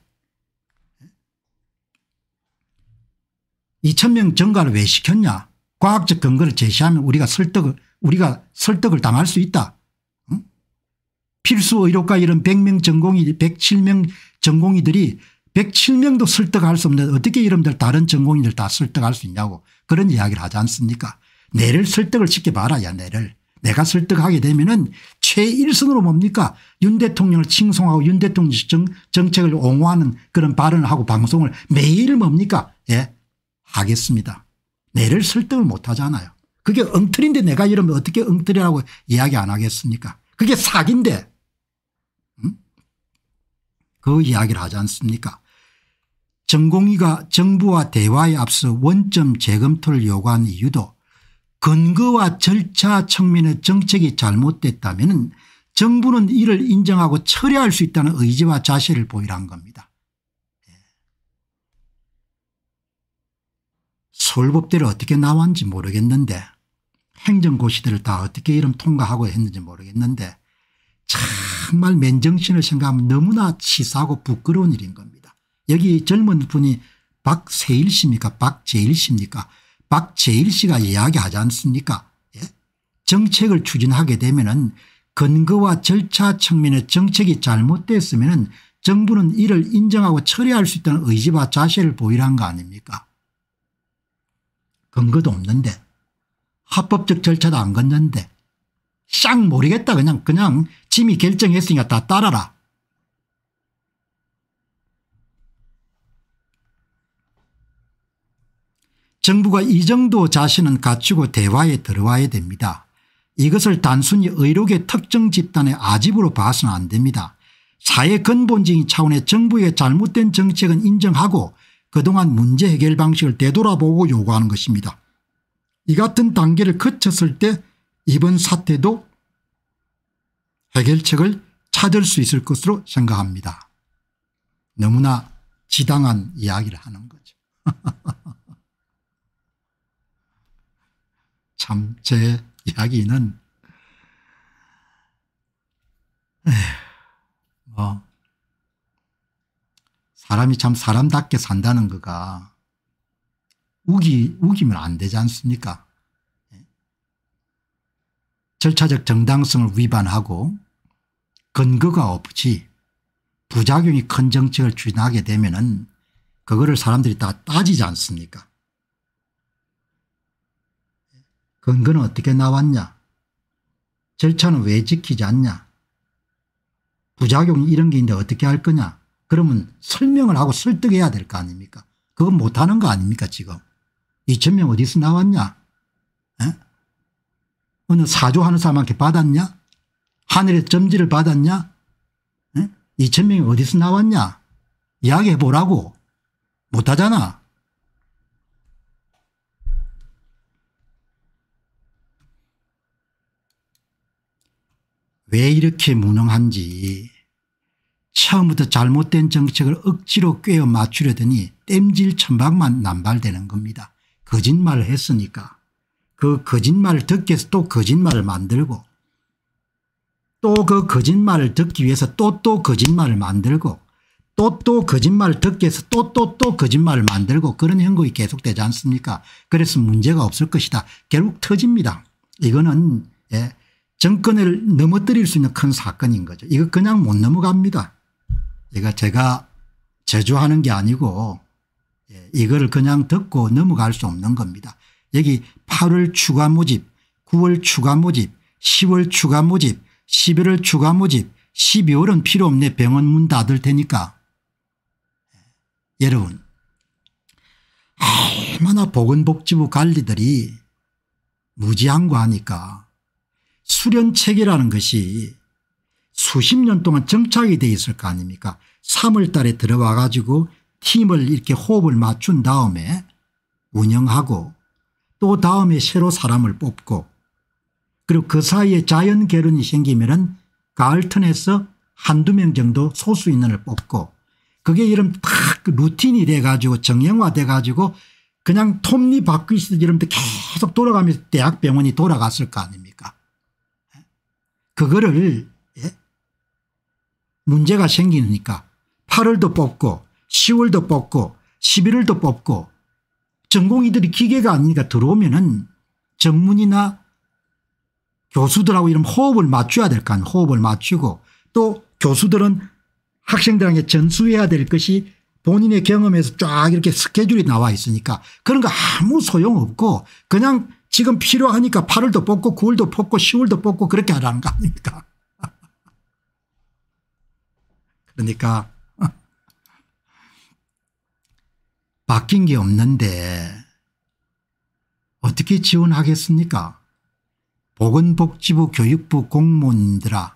[SPEAKER 1] 2천명 증가를 왜 시켰냐 과학적 근거를 제시하면 우리가 설득을 우리가 설득을 당할 수 있다. 응? 필수 의료과 이런 100명 전공이 107명 전공이들이 107명도 설득할 수 없는데 어떻게 이름들 다른 전공인들다 설득할 수 있냐고 그런 이야기를 하지 않습니까 내를 설득을 시켜봐라 야 내를. 내가 설득하게 되면 최일선으로 뭡니까 윤 대통령을 칭송하고 윤 대통령 정책을 옹호하는 그런 발언을 하고 방송을 매일 뭡니까 예 하겠습니다. 내를 설득을 못하잖아요. 그게 엉터리인데 내가 이러면 어떻게 엉터리라고 이야기 안 하겠습니까 그게 사기인데 그 이야기를 하지 않습니까 정공위가 정부와 대화에 앞서 원점 재검토를 요구한 이유도 근거와 절차 측면의 정책이 잘못됐다면 정부는 이를 인정하고 철회할 수 있다는 의지와 자세를 보이란 겁니다. 서울법대를 예. 어떻게 나왔는지 모르겠는데 행정고시들을 다 어떻게 이름 통과하고 했는지 모르겠는데 정말 맨정신을 생각하면 너무나 치사하고 부끄러운 일인 겁니다. 여기 젊은 분이 박세일 씨입니까 박재일 씨입니까 박재일 씨가 이야기하지 않습니까 예? 정책을 추진하게 되면 은 근거와 절차 측면의 정책이 잘못됐으면 은 정부는 이를 인정하고 처리할 수 있다는 의지와 자세를 보이란 거 아닙니까 근거도 없는데 합법적 절차도 안 걷는데 싹 모르겠다 그냥 그냥 짐이 결정했으니까 다 따라라. 정부가 이 정도 자신은 갖추고 대화에 들어와야 됩니다. 이것을 단순히 의료계 특정 집단의 아집으로 봐서는 안 됩니다. 사회 근본적인 차원의 정부의 잘못된 정책은 인정하고 그동안 문제 해결 방식을 되돌아보고 요구하는 것입니다. 이 같은 단계를 거쳤을 때 이번 사태도 해결책을 찾을 수 있을 것으로 생각합니다. 너무나 지당한 이야기를 하는 거죠. 참 제 이야기는 에휴, 뭐 사람이 참 사람답게 산다는 거가 우기, 우기면 안 되지 않습니까 절차적 정당성을 위반하고 근거가 없이 부작용이 큰 정책을 추진하게 되면 은 그거를 사람들이 다 따지지 않습니까 근거는 어떻게 나왔냐 절차는 왜 지키지 않냐 부작용이 이런 게 있는데 어떻게 할 거냐 그러면 설명을 하고 설득해야 될 거 아닙니까 그건 못하는 거 아닙니까 지금 2천명 어디서 나왔냐 에? 어느 사조하는 사람한테 받았냐? 하늘의 점지를 받았냐? 2천 예? 명이 어디서 나왔냐? 이야기해 보라고. 못하잖아. 왜 이렇게 무능한지 처음부터 잘못된 정책을 억지로 꿰어 맞추려더니 땜질 천박만 남발되는 겁니다. 거짓말을 했으니까. 그, 그 거짓말을 듣기 위해서 또 거짓말을 만들고 또 그 거짓말을 듣기 위해서 또또 또 거짓말을 만들고 또 또 거짓말을 듣기 위해서 또 또또 또 거짓말을 만들고 그런 행국이 계속되지 않습니까 그래서 문제가 없을 것이다. 결국 터집니다. 이거는 예, 정권을 넘어뜨릴 수 있는 큰 사건인 거죠. 이거 그냥 못 넘어갑니다. 이거 제가 제조하는 게 아니고 예, 이걸 그냥 듣고 넘어갈 수 없는 겁니다. 여기 8월 추가 모집 9월 추가 모집 10월 추가 모집 11월 추가 모집 12월은 필요 없네 병원 문 닫을 테니까. 예. 여러분 얼마나 보건복지부 관리들이 무지한거 하니까 수련체계라는 것이 수십 년 동안 정착이 돼 있을 거 아닙니까 3월 달에 들어와 가지고 팀을 이렇게 호흡을 맞춘 다음에 운영하고 또 다음에 새로 사람을 뽑고 그리고 그 사이에 자연 결혼이 생기면 가을 턴에서 한두 명 정도 소수인원을 뽑고 그게 이름 딱 루틴이 돼 가지고 정형화 돼 가지고 그냥 톱니 바퀴시듯 이러면 계속 돌아가면서 대학병원이 돌아갔을 거 아닙니까 그거를 예? 문제가 생기니까 8월도 뽑고 10월도 뽑고 11월도 뽑고 전공이들이 기계가 아니니까 들어오면은 전문이나 교수들하고 이런 호흡을 맞춰야 될 거 아니에요. 호흡을 맞추고 또 교수들은 학생들에게 전수해야 될 것이 본인의 경험에서 쫙 이렇게 스케줄이 나와 있으니까 그런 거 아무 소용없고 그냥 지금 필요하니까 8월도 뽑고 9월도 뽑고 10월도 뽑고 그렇게 하라는 거 아닙니까 그러니까 바뀐 게 없는데 어떻게 지원하겠습니까 보건복지부 교육부 공무원들아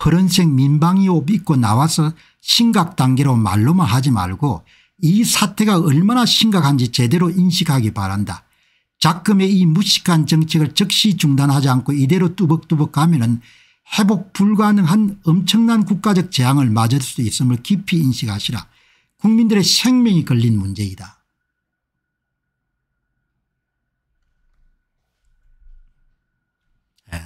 [SPEAKER 1] 푸른색 민방위 옷 입고 나와서 심각 단계로 말로만 하지 말고 이 사태가 얼마나 심각한지 제대로 인식하기 바란다. 작금의 이 무식한 정책을 즉시 중단하지 않고 이대로 뚜벅뚜벅 가면 은 회복 불가능한 엄청난 국가적 재앙을 맞을 수 있음을 깊이 인식하시라. 국민들의 생명이 걸린 문제이다. 네.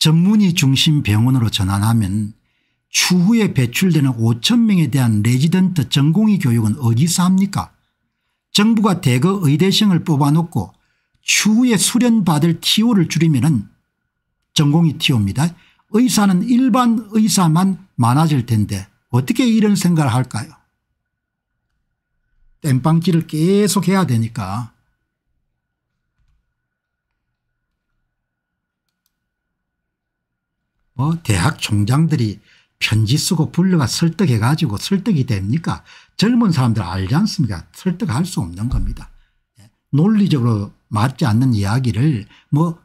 [SPEAKER 1] 전문의 중심 병원으로 전환하면 추후에 배출되는 5천 명에 대한 레지던트 전공의 교육은 어디서 합니까? 정부가 대거 의대생을 뽑아놓고 추후에 수련받을 TO를 줄이면 전공의 TO입니다. 의사는 일반 의사만 많아질 텐데 어떻게 이런 생각을 할까요 땜빵질을 계속 해야 되니까 뭐 대학 총장들이 편지 쓰고 불러가 설득해 가지고 설득이 됩니까 젊은 사람들 알지 않습니까 설득할 수 없는 겁니다 예, 논리적으로 맞지 않는 이야기를 뭐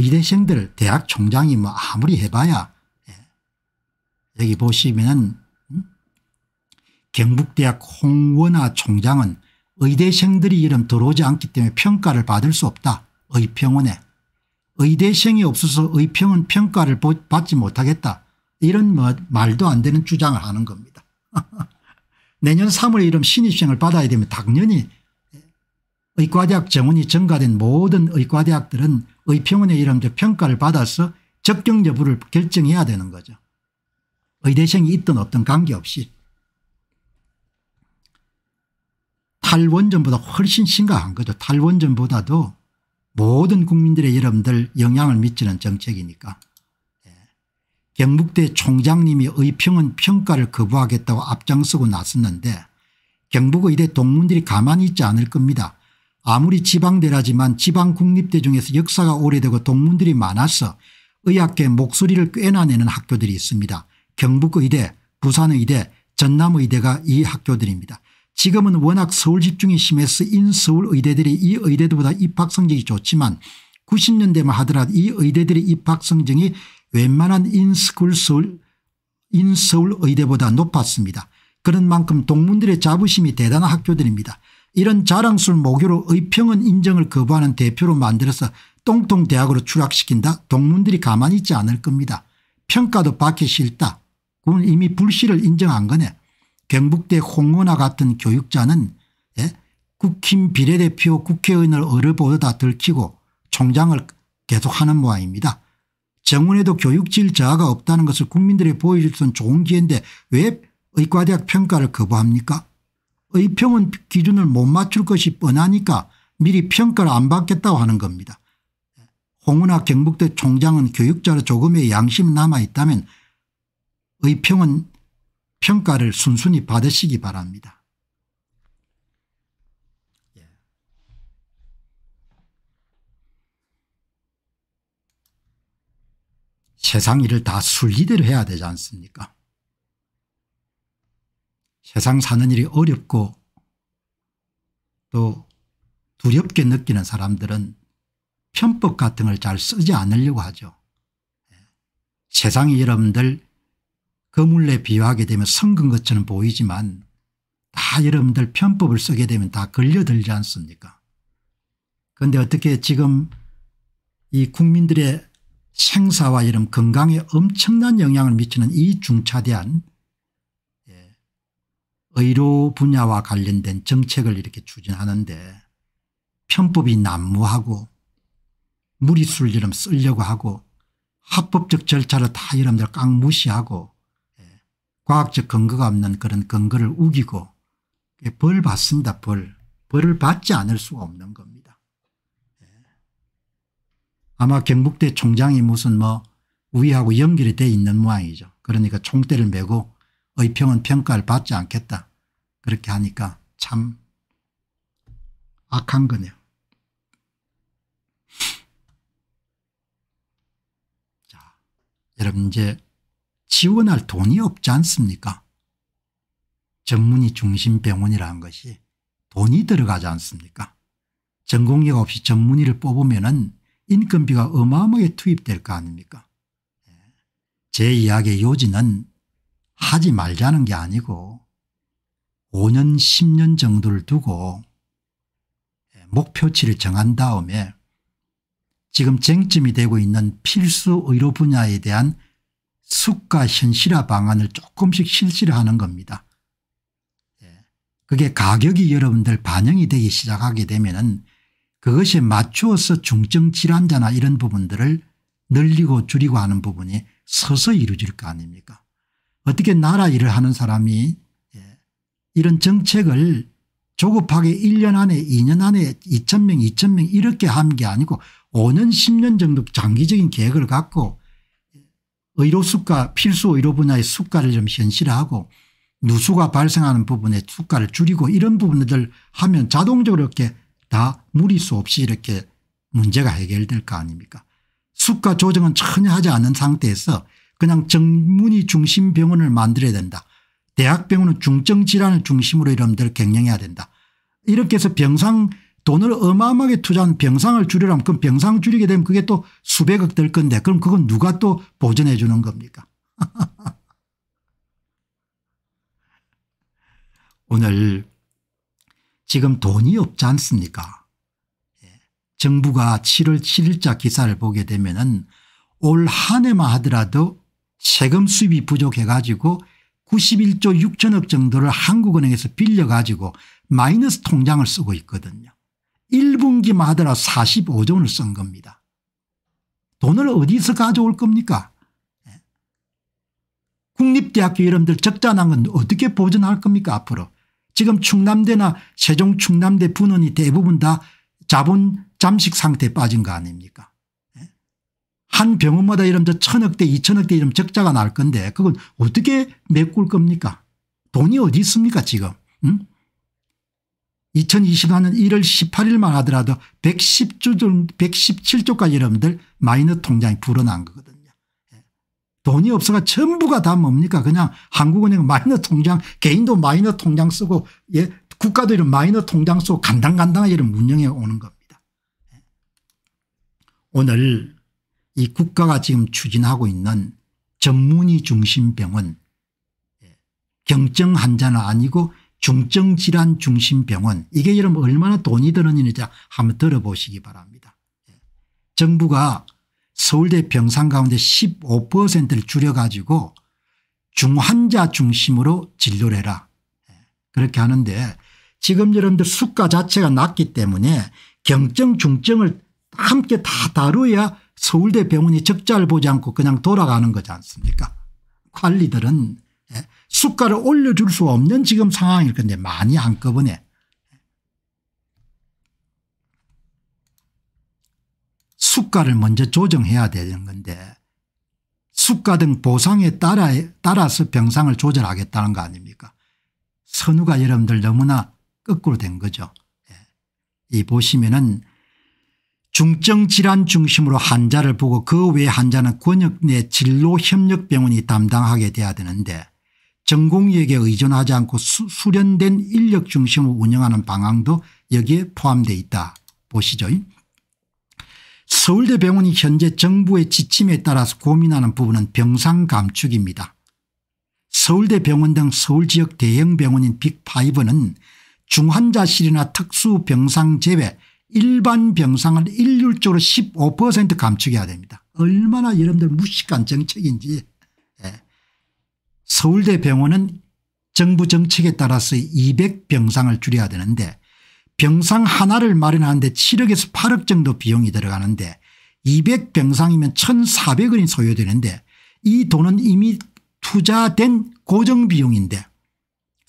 [SPEAKER 1] 의대생들 뭐 대학 총장이 뭐 아무리 해봐야 예. 여기 보시면은 음? 경북대학 홍원아 총장은 의대생들이 이름 들어오지 않기 때문에 평가를 받을 수 없다. 의평원에. 의대생이 없어서 의평은 평가를 받지 못하겠다. 이런 뭐 말도 안 되는 주장을 하는 겁니다. 내년 3월에 이름 신입생을 받아야 되면 당연히 의과대학 정원이 증가된 모든 의과대학들은 의평원의 이름 즉 평가를 받아서 적정 여부를 결정해야 되는 거죠. 의대생이 있든 없든 관계없이. 탈원전보다 훨씬 심각한 거죠. 탈원전보다도 모든 국민들의 여러분들 영향을 미치는 정책이니까. 예. 경북대 총장님이 의평은 평가를 거부하겠다고 앞장서고 나섰는데 경북의대 동문들이 가만히 있지 않을 겁니다. 아무리 지방대라지만 지방국립대 중에서 역사가 오래되고 동문들이 많아서 의학계 목소리를 꽤나 내는 학교들이 있습니다. 경북의대 부산의대 전남의대가 이 학교들입니다. 지금은 워낙 서울 집중이 심해서 인서울의대들이 이 의대들보다 입학 성적이 좋지만 90년대만 하더라도 이 의대들의 입학 성적이 웬만한 인스쿨 서울 인서울의대보다 높았습니다. 그런 만큼 동문들의 자부심이 대단한 학교들입니다. 이런 자랑술러운 모교로 의평은 인정을 거부하는 대표로 만들어서 똥통대학으로 추락시킨다 동문들이 가만히 있지 않을 겁니다. 평가도 받기 싫다. 그건 이미 불씨를 인정한 거네. 경북대 홍원아 같은 교육자는 예? 국힘 비례대표 국회의원을 어려보다 들키고 총장을 계속하는 모양입니다. 정원에도 교육질 저하가 없다는 것을 국민들이 보여줄 수 있는 좋은 기회인데 왜 의과대학 평가를 거부합니까 의평은 기준을 못 맞출 것이 뻔하니까 미리 평가를 안 받겠다고 하는 겁니다. 홍은학 경북대 총장은 교육자로 조금의 양심 남아있다면 의평은 평가를 순순히 받으시기 바랍니다. 예. 세상 일을 다 순리대로 해야 되지 않습니까 세상 사는 일이 어렵고 또 두렵게 느끼는 사람들은 편법 같은 걸 잘 쓰지 않으려고 하죠. 예. 세상이 여러분들 거물에 비유하게 되면 성근 것처럼 보이지만 다 여러분들 편법을 쓰게 되면 다 걸려들지 않습니까 그런데 어떻게 지금 이 국민들의 생사와 이런 건강에 엄청난 영향을 미치는 이 중차대한 의료 분야와 관련된 정책을 이렇게 추진하는데 편법이 난무하고 무리술처럼 쓰려고 하고 합법적 절차를 다 여러분들 깡무시하고 예, 과학적 근거가 없는 그런 근거를 우기고 예, 벌 받습니다 벌. 벌을 받지 않을 수가 없는 겁니다. 예. 아마 경북대 총장이 무슨 뭐우위하고 연결이 돼 있는 모양이죠. 그러니까 총대를 메고 의평은 평가를 받지 않겠다. 그렇게 하니까 참 악한 거네요. 자, 여러분 이제 지원할 돈이 없지 않습니까? 전문의 중심 병원이라는 것이 돈이 들어가지 않습니까? 전공력 없이 전문의를 뽑으면 인건비가 어마어마하게 투입될 거 아닙니까? 예. 제 이야기의 요지는 하지 말자는 게 아니고 5년, 10년 정도를 두고 목표치를 정한 다음에 지금 쟁점이 되고 있는 필수 의료 분야에 대한 숙과 현실화 방안을 조금씩 실시를 하는 겁니다. 예. 그게 가격이 여러분들 반영이 되기 시작하게 되면 그것에 맞추어서 중증 질환자나 이런 부분들을 늘리고 줄이고 하는 부분이 서서히 이루어질 거 아닙니까 어떻게 나라 일을 하는 사람이 이런 정책을 조급하게 1년 안에 2년 안에 2천명 2천명 이렇게 한 게 아니고 5년 10년 정도 장기적인 계획을 갖고 의료 수가 필수 의료 분야의 수가를 좀 현실화하고 누수가 발생하는 부분의 수가를 줄이고 이런 부분들 하면 자동적으로 이렇게 다 무리수 없이 이렇게 문제가 해결될 거 아닙니까 수가 조정은 전혀 하지 않은 상태에서 그냥 정문이 중심 병원을 만들어야 된다. 대학병원은 중증질환을 중심으로 이름들 경영해야 된다. 이렇게 해서 병상 돈을 어마어마하게 투자한 병상을 줄이려면 그럼 병상 줄이게 되면 그게 또 수백억 될 건데 그럼 그건 누가 또 보전해 주는 겁니까 오늘 지금 돈이 없지 않습니까 예. 정부가 7월 7일자 기사를 보게 되면 은올 한 해만 하더라도 세금 수입이 부족해 가지고 91조 6천억 정도를 한국은행에서 빌려가지고 마이너스 통장을 쓰고 있거든요. 1분기만 하더라 45조 원을 쓴 겁니다. 돈을 어디서 가져올 겁니까? 예. 국립대학교 여러분들 적자 난 건 어떻게 보존할 겁니까 앞으로. 지금 충남대나 세종 충남대 분원이 대부분 다 자본 잠식 상태에 빠진 거 아닙니까 한 병원마다 이러면 천억대 이천억대 이러면 적자가 날 건데 그건 어떻게 메꿀 겁니까 돈이 어디 있습니까 지금 응? 2024년 1월 18일만 하더라도 110조 좀 117조까지 여러분들 마이너 통장이 불어난 거거든요. 예. 돈이 없어가 전부가 다 뭡니까 그냥 한국은행 마이너 통장 개인도 마이너 통장 쓰고 예 국가도 이런 마이너 통장 쓰고 간당간당하게 이런 운영해 오는 겁니다. 예. 오늘 이 국가가 지금 추진하고 있는 전문의 중심 병원 예, 경증 환자는 아니고 중증질환 중심 병원 이게 여러분 얼마나 돈이 드는지 한번 들어보시기 바랍니다. 예, 정부가 서울대 병상 가운데 15%를 줄여가지고 중환자 중심으로 진료를 해라 예, 그렇게 하는데 지금 여러분들 수가 자체가 낮기 때문에 경증 중증을 함께 다 다루어야 서울대 병원이 적자를 보지 않고 그냥 돌아가는 거지 않습니까 관리들은 예, 수가를 올려줄 수 없는 지금 상황일 건데 많이 한꺼번에 수가를 먼저 조정해야 되는 건데 수가 등 보상에 따라 따라서 병상을 조절하겠다는 거 아닙니까 선우가 여러분들 너무나 거꾸로 된 거죠. 예. 이 보시면은 중증 질환 중심으로 환자를 보고 그 외 환자는 권역 내 진로협력병원이 담당하게 돼야 되는데 전공의에게 의존하지 않고 수, 련된 인력 중심으로 운영하는 방향도 여기에 포함되어 있다. 보시죠. 서울대 병원이 현재 정부의 지침에 따라서 고민하는 부분은 병상 감축입니다. 서울대 병원 등 서울 지역 대형 병원인 빅5는 중환자실이나 특수 병상 제외 일반 병상을 일률적으로 15% 감축해야 됩니다. 얼마나 여러분들 무식한 정책인지 예. 서울대 병원은 정부 정책에 따라서 200병상을 줄여야 되는데 병상 하나를 마련하는데 7억에서 8억 정도 비용이 들어가는데 200병상이면 1,400원이 소요되는데 이 돈은 이미 투자된 고정비용인데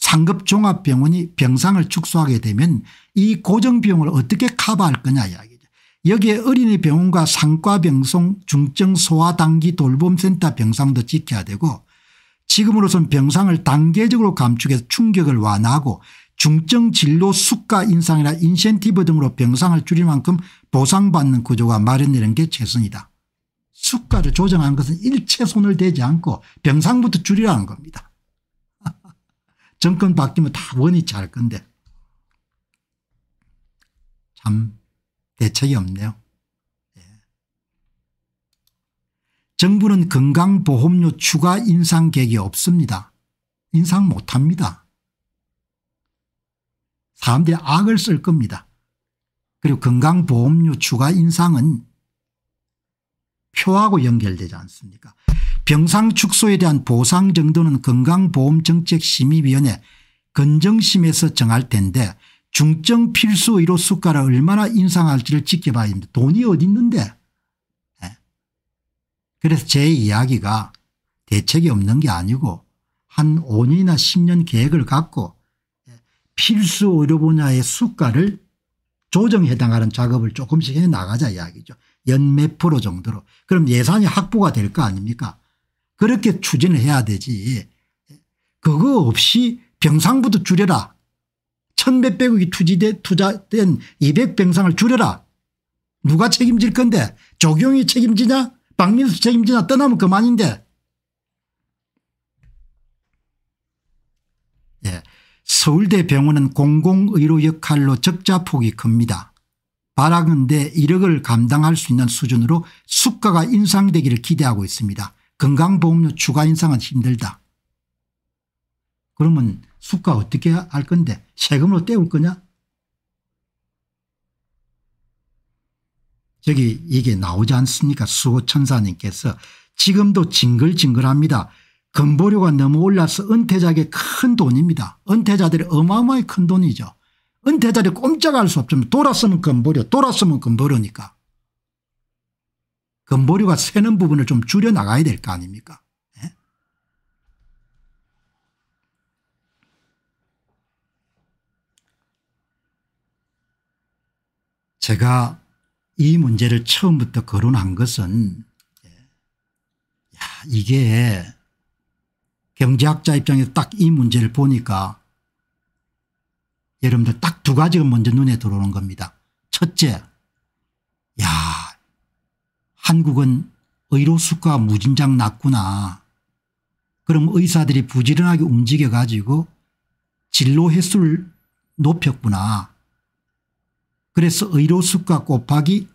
[SPEAKER 1] 상급종합병원이 병상을 축소하게 되면 이 고정비용을 어떻게 커버할 거냐 이야기죠. 여기에 어린이 병원과 상과병송 중증소아단기 돌봄센터 병상도 지켜야 되고 지금으로선 병상을 단계적으로 감축해서 충격을 완화하고 중증 진료 수가 인상이나 인센티브 등으로 병상을 줄일 만큼 보상받는 구조가 마련되는 게 최선이다. 수가를 조정한 것은 일체 손을 대지 않고 병상부터 줄이라는 겁니다. 정권 바뀌면 다 원위치 할 건데 참 대책이 없네요. 예. 정부는 건강보험료 추가 인상 계획이 없습니다. 인상 못합니다. 사람들이 악을 쓸 겁니다. 그리고 건강보험료 추가 인상은 표하고 연결되지 않습니까 병상 축소에 대한 보상 정도는 건강보험정책심의위원회 건정심에서 정할 텐데 중증 필수의료 수가를 얼마나 인상할지를 지켜봐야 됩니다. 돈이 어디 있는데. 네. 예. 그래서 제 이야기가 대책이 없는 게 아니고 한 5년이나 10년 계획을 갖고 예, 필수 의료 분야의 수가를 조정해 에 당하는 작업을 조금씩 해 나가자 이야기죠. 연 몇 프로 정도로. 그럼 예산이 확보가 될 거 아닙니까 그렇게 추진해야 되지 그거 없이 병상부터 줄여라 천몇백억이 투지돼 투자된 200병상을 줄여라 누가 책임질 건데 조경이 책임지냐 박민수 책임지냐 떠나면 그만인데 예. 서울대 병원은 공공의료 역할로 적자폭이 큽니다. 바라건대 1억을 감당할 수 있는 수준으로 수가가 인상되기를 기대하고 있습니다. 건강보험료 추가 인상은 힘들다. 그러면 수가 어떻게 할 건데 세금으로 떼울 거냐 저기 이게 나오지 않습니까 수호천사님께서 지금도 징글징글합니다. 건보료가 너무 올라서 은퇴자에게 큰 돈입니다. 은퇴자들이 어마어마하게 큰 돈이죠. 은퇴자들이 꼼짝할 수 없지만 돌았으면 건보료 돌았으면 건보료니까. 금보료가 그 새는 부분을 좀 줄여나가야 될 거 아닙니까 예? 제가 이 문제를 처음부터 거론한 것은 예, 야, 이게 경제학자 입장에서 딱 이 문제를 보니까 여러분들 딱 두 가지가 먼저 눈에 들어오는 겁니다. 첫째, 야 한국은 의료 수가 무진장 낮구나. 그럼 의사들이 부지런하게 움직여 가지고 진로 횟수를 높였구나. 그래서 의료 수가 곱하기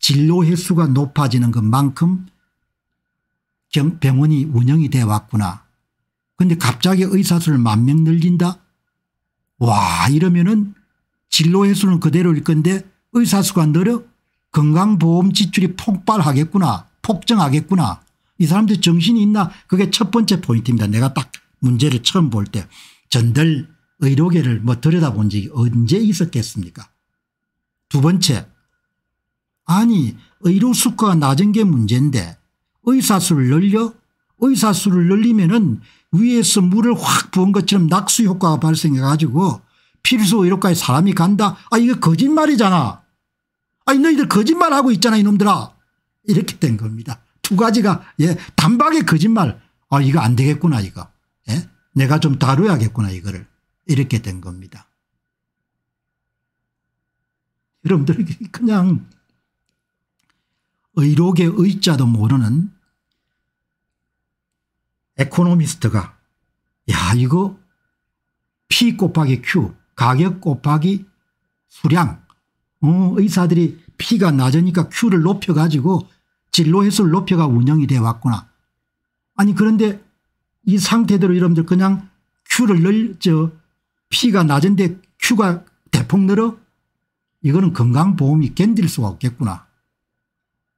[SPEAKER 1] 진로 횟수가 높아지는 것만큼 병원이 운영이 돼 왔구나. 근데 갑자기 의사 수를 만명 늘린다? 와 이러면은 진로 횟수는 그대로일 건데 의사 수가 늘어 건강보험 지출이 폭발하겠구나 폭증하겠구나 이 사람들 정신이 있나 그게 첫 번째 포인트입니다. 내가 딱 문제를 처음 볼 때 전달 의료계를 뭐 들여다본 적이 언제 있었겠습니까 두 번째 아니 의료 수가가 낮은 게 문제인데 의사 수를 늘려 의사 수를 늘리면 은 위에서 물을 확 부은 것처럼 낙수 효과가 발생해 가지고 필수 의료과에 사람이 간다 아 이거 거짓말이잖아 아니 너희들 거짓말하고 있잖아 이놈들아 이렇게 된 겁니다. 두 가지가 예 단박에 거짓말 아 이거 안 되겠구나 이거 예 내가 좀 다뤄야겠구나 이거를 이렇게 된 겁니다. 여러분들 그냥 의록의 의자도 모르는 에코노미스트가 야 이거 P 곱하기 Q 가격 곱하기 수량 어, 의사들이 피가 낮으니까 큐를 높여가지고 진로해수를 높여가 운영이 돼 왔구나. 아니 그런데 이 상태대로 여러분들 그냥 큐를 늘, 저, 피가 낮은데 큐가 대폭 늘어? 이거는 건강보험이 견딜 수가 없겠구나.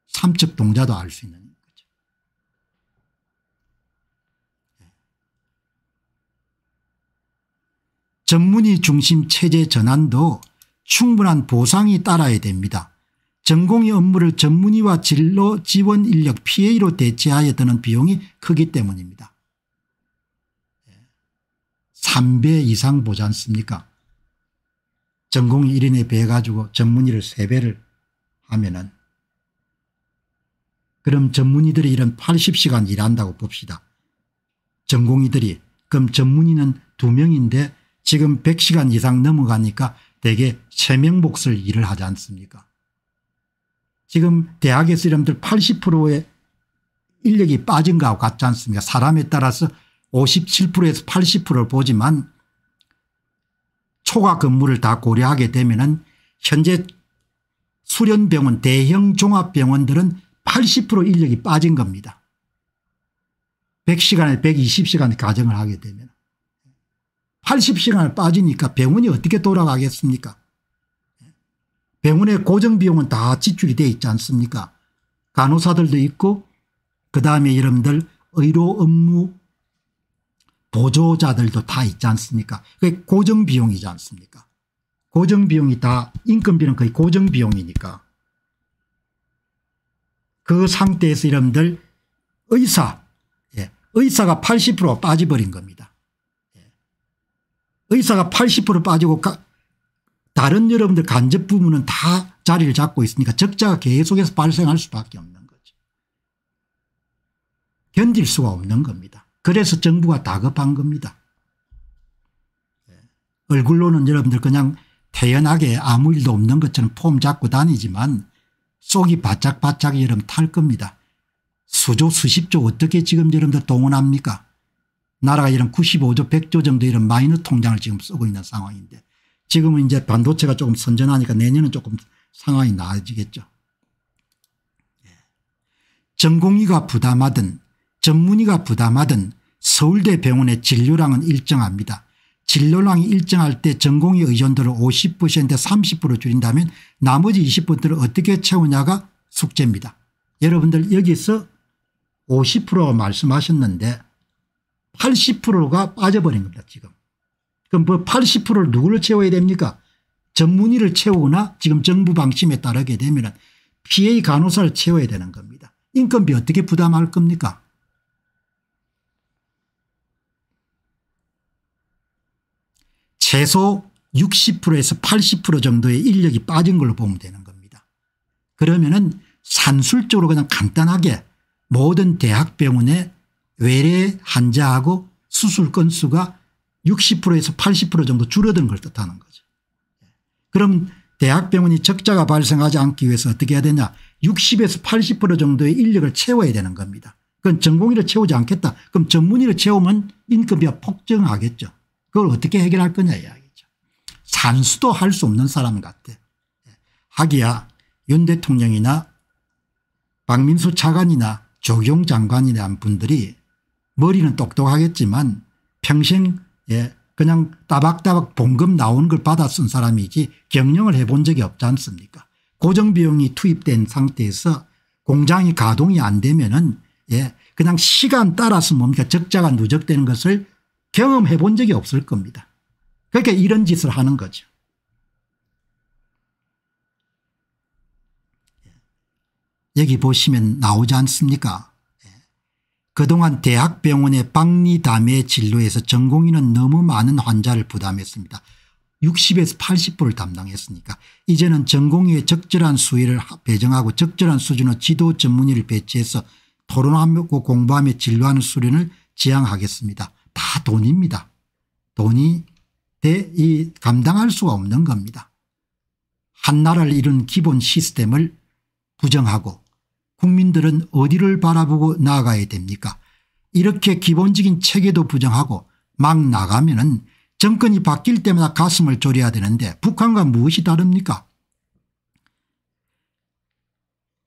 [SPEAKER 1] 삼척 동자도 알 수 있는 거죠. 전문의 중심 체제 전환도 충분한 보상이 따라야 됩니다. 전공의 업무를 전문의와 진로 지원 인력 PA로 대체하여 드는 비용이 크기 때문입니다. 3배 이상 보지 않습니까 전공이 1인에 배 가지고 전문의를 3배를 하면 은 그럼 전문의들이 이런 80시간 일한다고 봅시다. 전공의들이 그럼 전문의는 2명인데 지금 100시간 이상 넘어가니까 대개 체명복슬 일을 하지 않습니까 지금 대학에서 이름들 80%의 인력이 빠진 거 같지 않습니까 사람에 따라서 57%에서 80%를 보지만 초과 근무를 다 고려하게 되면 은 현재 수련병원 대형 종합병원들은 80% 인력이 빠진 겁니다. 100시간에 120시간 가정을 하게 되면 80시간을 빠지니까 병원이 어떻게 돌아가겠습니까 병원의 고정비용은 다 지출이 돼 있지 않습니까 간호사들도 있고 그다음에 여러분들 의료 업무 보조자들도 다 있지 않습니까 그게 고정비용이지 않습니까 고정비용이 다 인건비는 거의 고정비용이니까 그 상태에서 여러분들 의사 예, 의사가 80% 빠져버린 겁니다. 의사가 80% 빠지고 다른 여러분들 간접 부문은다 자리를 잡고 있으니까 적자가 계속해서 발생할 수밖에 없는 거죠. 견딜 수가 없는 겁니다. 그래서 정부가 다급한 겁니다. 예. 얼굴로는 여러분들 그냥 태연하게 아무 일도 없는 것처럼 폼 잡고 다니지만 속이 바짝바짝 여러분 탈 겁니다. 수조 수십조 어떻게 지금 여러분들 동원합니까 나라가 이런 95조 100조 정도 이런 마이너 통장을 지금 쓰고 있는 상황인데 지금은 이제 반도체가 조금 선전하니까 내년은 조금 상황이 나아지겠죠. 예. 전공의가 부담하든 전문의가 부담하든 서울대 병원의 진료량은 일정합니다. 진료량이 일정할 때 전공의 의존도를 5 0에데30% 줄인다면 나머지 20%를 어떻게 채우냐가 숙제입니다. 여러분들 여기서 50% 말씀하셨는데 80%가 빠져버린 겁니다 지금. 그럼 그 뭐 80%를 누구를 채워야 됩니까 전문의를 채우거나 지금 정부 방침에 따르게 되면 PA 간호사를 채워야 되는 겁니다. 인건비 어떻게 부담할 겁니까 최소 60%에서 80% 정도의 인력이 빠진 걸로 보면 되는 겁니다. 그러면 은 산술적으로 그냥 간단하게 모든 대학병원에 외래 환자하고 수술 건수가 60%에서 80% 정도 줄어든걸 뜻하는 거죠. 그럼 대학병원이 적자가 발생하지 않기 위해서 어떻게 해야 되냐 60에서 80% 정도의 인력을 채워야 되는 겁니다. 그건 전공의를 채우지 않겠다. 그럼 전문의를 채우면 인건비가 폭증하겠죠. 그걸 어떻게 해결할 거냐 이야기죠. 산수도 할 수 없는 사람 같아. 하기야 윤 대통령이나 박민수 차관이나 조경 장관이란 분들이 머리는 똑똑하겠지만 평생 예 그냥 따박따박 봉급 나오는 걸 받아 쓴 사람이지 경영을 해본 적이 없지 않습니까 고정비용이 투입된 상태에서 공장이 가동이 안 되면 은예 그냥 시간 따라서 뭡니까 적자가 누적되는 것을 경험해 본 적이 없을 겁니다. 그러니까 이런 짓을 하는 거죠. 예. 여기 보시면 나오지 않습니까 그동안 대학병원의 박리담의 진료에서 전공의는 너무 많은 환자를 부담했습니다. 60에서 80%를 담당했으니까 이제는 전공의의 적절한 수위를 배정하고 적절한 수준의 지도 전문의를 배치해서 토론하고 공부하며 진료하는 수련을 지향하겠습니다. 다 돈입니다. 돈이 대, 이 감당할 수가 없는 겁니다. 한 나라를 이룬 기본 시스템을 부정하고 국민들은 어디를 바라보고 나아가야 됩니까 이렇게 기본적인 체계도 부정하고 막 나가면 은 정권이 바뀔 때마다 가슴을 졸여야 되는데 북한과 무엇이 다릅니까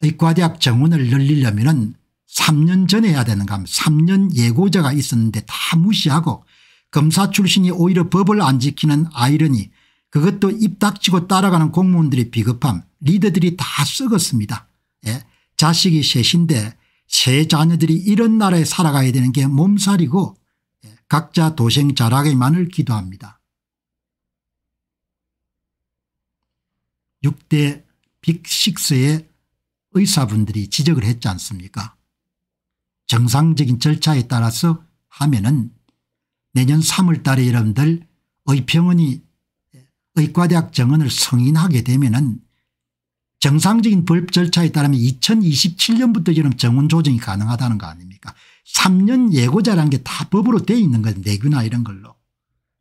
[SPEAKER 1] 이 과대학 정원을 열리려면 3년 전에 해야 되는가 3년 예고자가 있었는데 다 무시하고 검사 출신이 오히려 법을 안 지키는 아이러니 그것도 입 닥치고 따라가는 공무원들의 비겁함 리더들이 다 썩었습니다. 예. 자식이 셋인데 세 자녀들이 이런 나라에 살아가야 되는 게 몸살이고 예, 각자 도생 자락에만을 기도합니다. 6대 빅식스의 의사분들이 지적을 했지 않습니까 정상적인 절차에 따라서 하면은 내년 3월 달에 여러분들 의평원이 예, 의과대학 정원을 승인하게 되면은 정상적인 법 절차에 따르면 2027년부터 지금 정원 조정이 가능하다는 거 아닙니까 3년 예고자라는 게 다 법으로 돼 있는 거예요 내규나 이런 걸로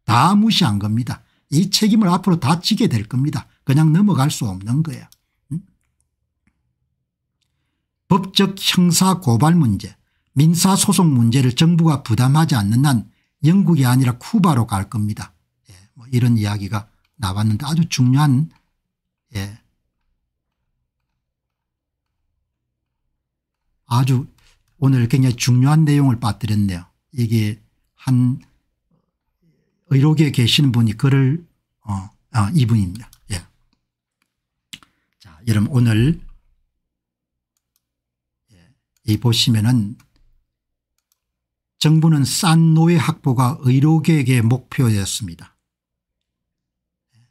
[SPEAKER 1] 다 무시한 겁니다 이 책임을 앞으로 다 지게 될 겁니다 그냥 넘어갈 수 없는 거예요 응? 법적 형사 고발 문제 민사소송 문제를 정부가 부담하지 않는 한 영국이 아니라 쿠바로 갈 겁니다 예, 뭐 이런 이야기가 나왔는데 아주 중요한 예, 아주 오늘 굉장히 중요한 내용을 빠뜨렸네요. 이게 한 의료계에 계시는 분이 글을 어, 아, 이분입니다. 예. 자, 여러분 오늘 예, 이 보시면은 정부는 싼 노예 확보가 의료계의 목표였습니다. 예.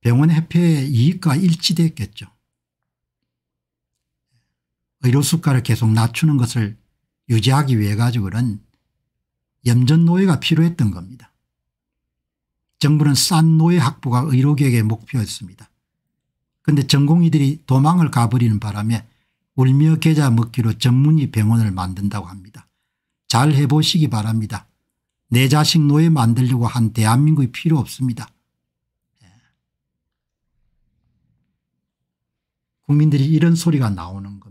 [SPEAKER 1] 병원 협회의 이익과 일치됐겠죠. 의료 수가를 계속 낮추는 것을 유지하기 위해 가지고는 염전 노예가 필요했던 겁니다. 정부는 싼 노예 확보가 의료계의 목표였습니다. 그런데 전공의들이 도망을 가버리는 바람에 울며 계좌 먹기로 전문의 병원을 만든다고 합니다. 잘 해보시기 바랍니다. 내 자식 노예 만들려고 한 대한민국이 필요 없습니다. 예. 국민들이 이런 소리가 나오는 겁니다.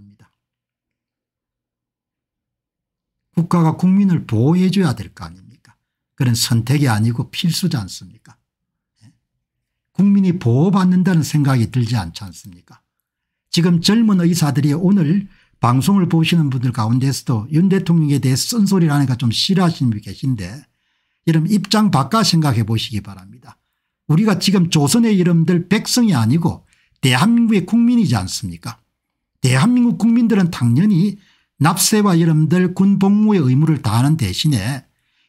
[SPEAKER 1] 국가가 국민을 보호해 줘야 될 거 아닙니까 그런 선택이 아니고 필수지 않습니까 예? 국민이 보호받는다는 생각이 들지 않지 않습니까 지금 젊은 의사들이 오늘 방송을 보시는 분들 가운데서도 윤 대통령에 대해 쓴소리를 니까좀 싫어하시는 분이 계신데 이런 입장 바꿔 생각해 보시기 바랍니다. 우리가 지금 조선의 이름들 백성이 아니고 대한민국의 국민이지 않습니까 대한민국 국민들은 당연히 납세와 여러분들 군 복무의 의무를 다하는 대신에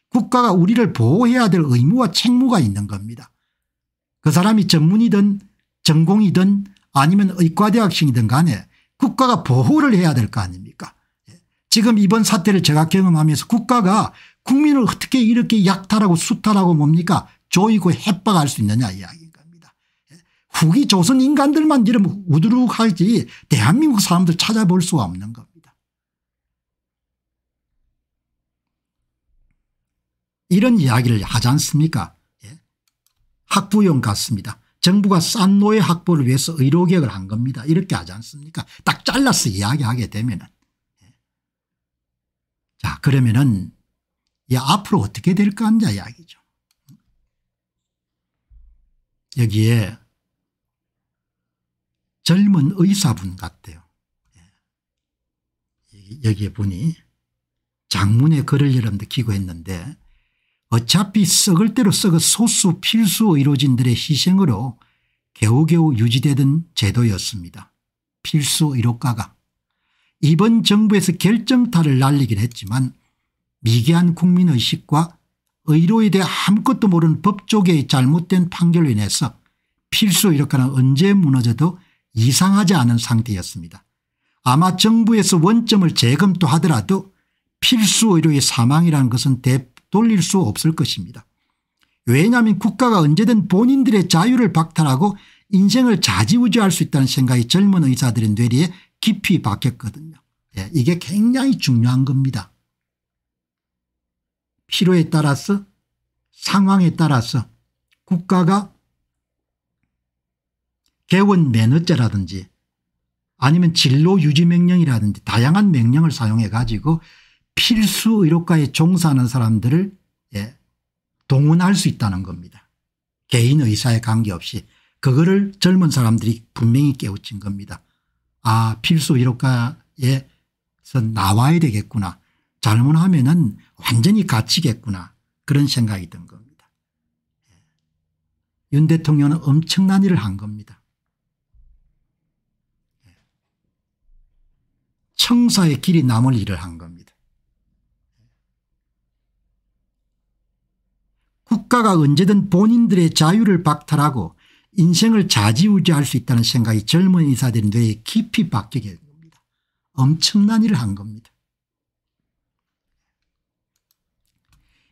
[SPEAKER 1] 국가가 우리를 보호해야 될 의무와 책무가 있는 겁니다. 그 사람이 전문이든 전공이든 아니면 의과대학생이든 간에 국가가 보호를 해야 될 거 아닙니까 예. 지금 이번 사태를 제가 경험하면서 국가가 국민을 어떻게 이렇게 약탈하고 수탈하고 뭡니까 조이고 협박할수 있느냐 이야기인 겁니다. 예. 후기 조선 인간들만 이러면 우두룩 하지 대한민국 사람들 찾아볼 수가 없는 겁니다. 이런 이야기를 하지 않습니까 예. 학부용 같습니다. 정부가 싼 노예 학보를 위해서 의료개혁을 한 겁니다. 이렇게 하지 않습니까 딱 잘라서 이야기하게 되면 예. 자 그러면은 앞으로 어떻게 될까 하는 이야기죠. 여기에 젊은 의사분 같대요. 예. 여기에 보니 장문의 글을 여러분들 기고했는데 어차피 썩을 대로 썩어 소수 필수 의료진들의 희생으로 겨우겨우 유지되던 제도였습니다. 필수 의료과가 이번 정부에서 결정타를 날리긴 했지만 미개한 국민의식과 의료에 대해 아무것도 모르는 법조계의 잘못된 판결로 인해서 필수 의료과는 언제 무너져도 이상하지 않은 상태였습니다. 아마 정부에서 원점을 재검토하더라도 필수 의료의 사망이라는 것은 대 돌릴 수 없을 것입니다. 왜냐하면 국가가 언제든 본인들의 자유를 박탈하고 인생을 좌지우지할수 있다는 생각이 젊은 의사들의 뇌리에 깊이 박혔거든요. 예, 이게 굉장히 중요한 겁니다. 필요에 따라서 상황에 따라서 국가가 개원 매너제라든지 아니면 진로 유지 명령이라든지 다양한 명령을 사용해 가지고 필수 의료과에 종사하는 사람들을 예, 동원할 수 있다는 겁니다. 개인 의사에 관계없이 그거를 젊은 사람들이 분명히 깨우친 겁니다. 아 필수 의료과에서 나와야 되겠구나. 잘못하면 은 완전히 갇히겠구나 그런 생각이 든 겁니다. 예. 윤 대통령은 엄청난 일을 한 겁니다. 예. 청사의 길이 남을 일을 한 겁니다. 국가가 언제든 본인들의 자유를 박탈하고 인생을 좌지우지할 수 있다는 생각이 젊은 의사들의 뇌에 깊이 박히게 된 겁니다. 엄청난 일을 한 겁니다.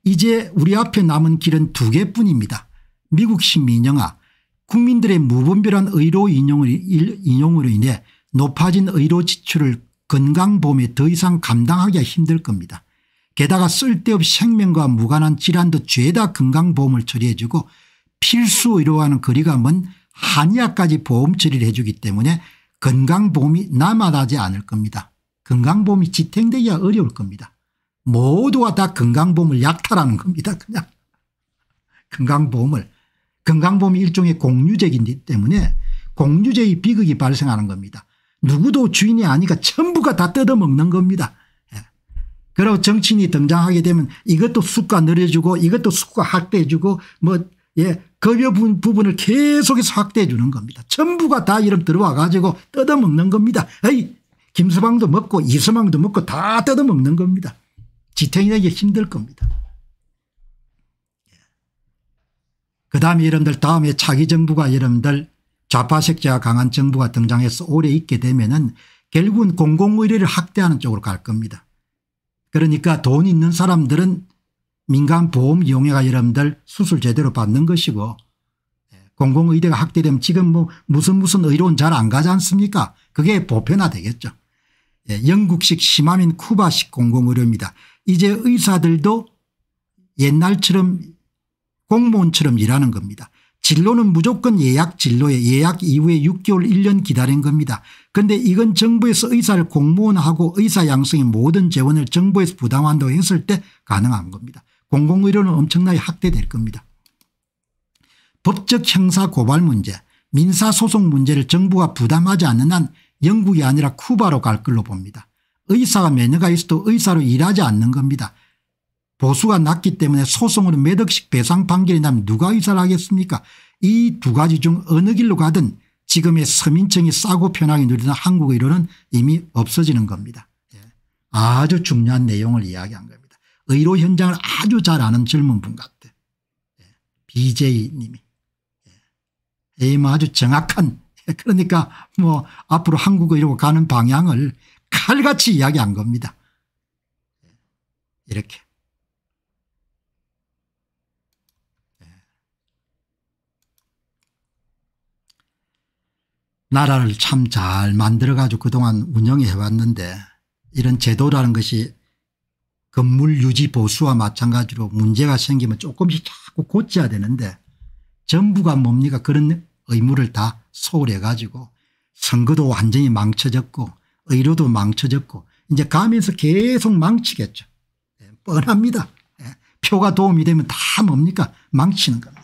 [SPEAKER 1] 이제 우리 앞에 남은 길은 두 개뿐입니다. 미국식 민영화 국민들의 무분별한 의료 인용으로 인해 높아진 의료 지출을 건강보험에 더 이상 감당하기가 힘들 겁니다. 게다가 쓸데없이 생명과 무관한 질환도 죄다 건강보험을 처리해주고 필수의료와는 거리가 먼 한의학까지 보험 처리를 해주기 때문에 건강보험이 남아나지 않을 겁니다. 건강보험이 지탱되기가 어려울 겁니다. 모두가 다 건강보험을 약탈하는 겁니다. 그냥 건강보험을 건강보험이 일종의 공유제이기 때문에 공유제의 비극이 발생하는 겁니다. 누구도 주인이 아니까 전부가 다 뜯어먹는 겁니다. 여러분 정치인이 등장하게 되면 이것도 수가 늘려주고 이것도 수가 확대해 주고 뭐 예, 급여 부분을 계속해서 확대해 주는 겁니다. 전부가 다 이름 들어와 가지고 뜯어먹는 겁니다. 에이 김서방도 먹고 이서방도 먹고 다 뜯어먹는 겁니다. 지탱이에게 힘들 겁니다. 예. 그 다음에 여러분들 다음에 차기 정부가 여러분들 좌파 색채가 강한 정부가 등장해서 오래 있게 되면은 결국은 공공의료를 확대하는 쪽으로 갈 겁니다. 그러니까 돈 있는 사람들은 민간보험 이용해가 여러분들 수술 제대로 받는 것이고 예, 공공의대가 확대되면 지금 뭐 무슨 무슨 의료원 잘 안 가지 않습니까 그게 보편화되겠죠. 예, 영국식 심화민 쿠바식 공공의료입니다. 이제 의사들도 옛날처럼 공무원처럼 일하는 겁니다. 진로는 무조건 예약 진로에 예약 이후에 6개월 1년 기다린 겁니다. 그런데 이건 정부에서 의사를 공무원하고 의사 양성의 모든 재원을 정부에서 부담한다고 했을 때 가능한 겁니다. 공공의료는 엄청나게 확대될 겁니다. 법적 형사 고발 문제 민사소송 문제를 정부가 부담하지 않는 한 영국이 아니라 쿠바로 갈 걸로 봅니다. 의사가 매너가 있어도 의사로 일하지 않는 겁니다. 보수가 낮기 때문에 소송으로 몇 억씩 배상 판결이 나면 누가 의사를 하겠습니까 이 두 가지 중 어느 길로 가든 지금의 서민층이 싸고 편하게 누리는 한국의 이론은 이미 없어지는 겁니다. 예. 아주 중요한 내용을 이야기한 겁니다. 의료 현장을 아주 잘 아는 젊은 분 같아. 예. BJ님이. 예. 에 아주 정확한 그러니까 뭐 앞으로 한국의로 가는 방향을 칼같이 이야기한 겁니다. 이렇게. 나라를 참 잘 만들어가지고 그동안 운영해 왔는데 이런 제도라는 것이 건물 유지 보수와 마찬가지로 문제가 생기면 조금씩 자꾸 고쳐야 되는데 정부가 뭡니까 그런 의무를 다 소홀해 가지고 선거도 완전히 망쳐졌고 의료도 망쳐졌고 이제 가면서 계속 망치겠죠. 예, 뻔합니다. 예, 표가 도움이 되면 다 뭡니까 망치는 겁니다.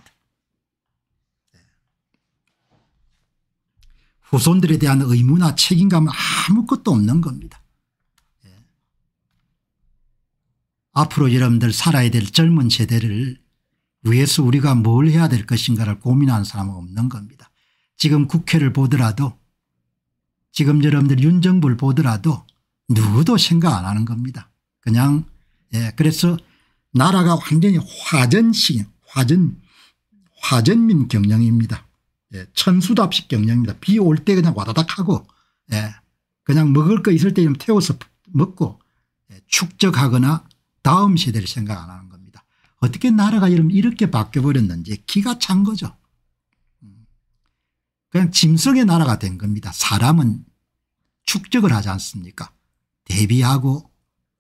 [SPEAKER 1] 후손들에 대한 의무나 책임감은 아무것도 없는 겁니다. 예. 앞으로 여러분들 살아야 될 젊은 세대를 위해서 우리가 뭘 해야 될 것인가를 고민하는 사람은 없는 겁니다. 지금 국회를 보더라도 지금 여러분들 윤정부를 보더라도 누구도 생각 안 하는 겁니다. 그냥 예 그래서 나라가 완전히 화전식 화전 화전민 경영입니다. 예, 천수답식 경영입니다. 비 올 때 그냥 와다닥 하고 예, 그냥 먹을 거 있을 때좀 태워서 먹고 예, 축적하거나 다음 세대를 생각 안 하는 겁니다. 어떻게 나라가 이런 이렇게 바뀌어버렸는지 기가 찬 거죠. 음. 그냥 짐승의 나라가 된 겁니다. 사람은 축적을 하지 않습니까 대비하고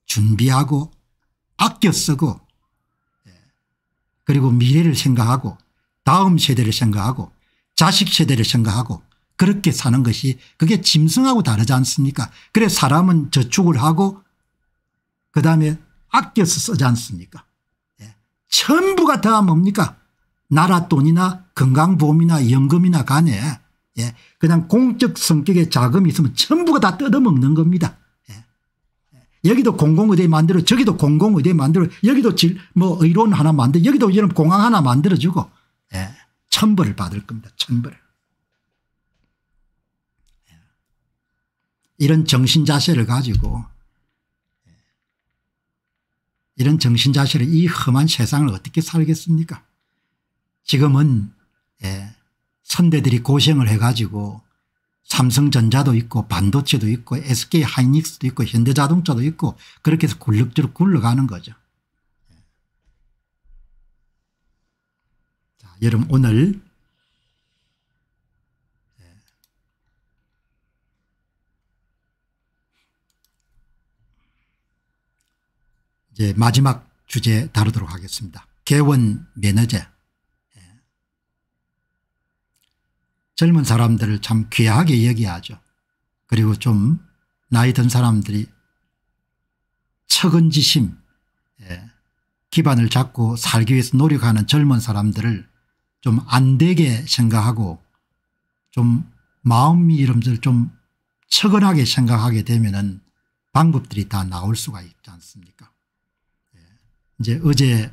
[SPEAKER 1] 준비하고 아껴 쓰고 예, 그리고 미래를 생각하고 다음 세대를 생각하고 자식 세대를 생각하고 그렇게 사는 것이 그게 짐승하고 다르지 않습니까 그래 사람은 저축을 하고 그다음에 아껴서 쓰지 않습니까 예. 전부가 다 뭡니까 나라 돈이나 건강보험이나 연금이나 간에 예. 그냥 공적 성격의 자금이 있으면 전부가 다 뜯어먹는 겁니다. 예. 예. 여기도 공공의대 만들어 저기도 공공의대 만들어 여기도 질뭐의료 하나 만들어 여기도 이런 공항 하나 만들어주고 예. 천벌을 받을 겁니다. 천벌 이런 정신 자세를 가지고 이런 정신 자세를 이 험한 세상을 어떻게 살겠습니까? 지금은 예, 선대들이 고생을 해가지고 삼성전자도 있고 반도체도 있고 SK 하이닉스도 있고 현대자동차도 있고 그렇게 해서 굴럭지럭 굴러가는 거죠. 여러분 오늘 이제 마지막 주제 다루도록 하겠습니다. 개원 매너제. 예. 젊은 사람들을 참 귀하게 얘기하죠 그리고 좀 나이 든 사람들이 척은지심 예. 기반을 잡고 살기 위해서 노력하는 젊은 사람들을 좀안 되게 생각하고 좀 마음이 이름들 좀 처근하게 생각하게 되면은 방법들이 다 나올 수가 있지 않습니까? 예. 이제 어제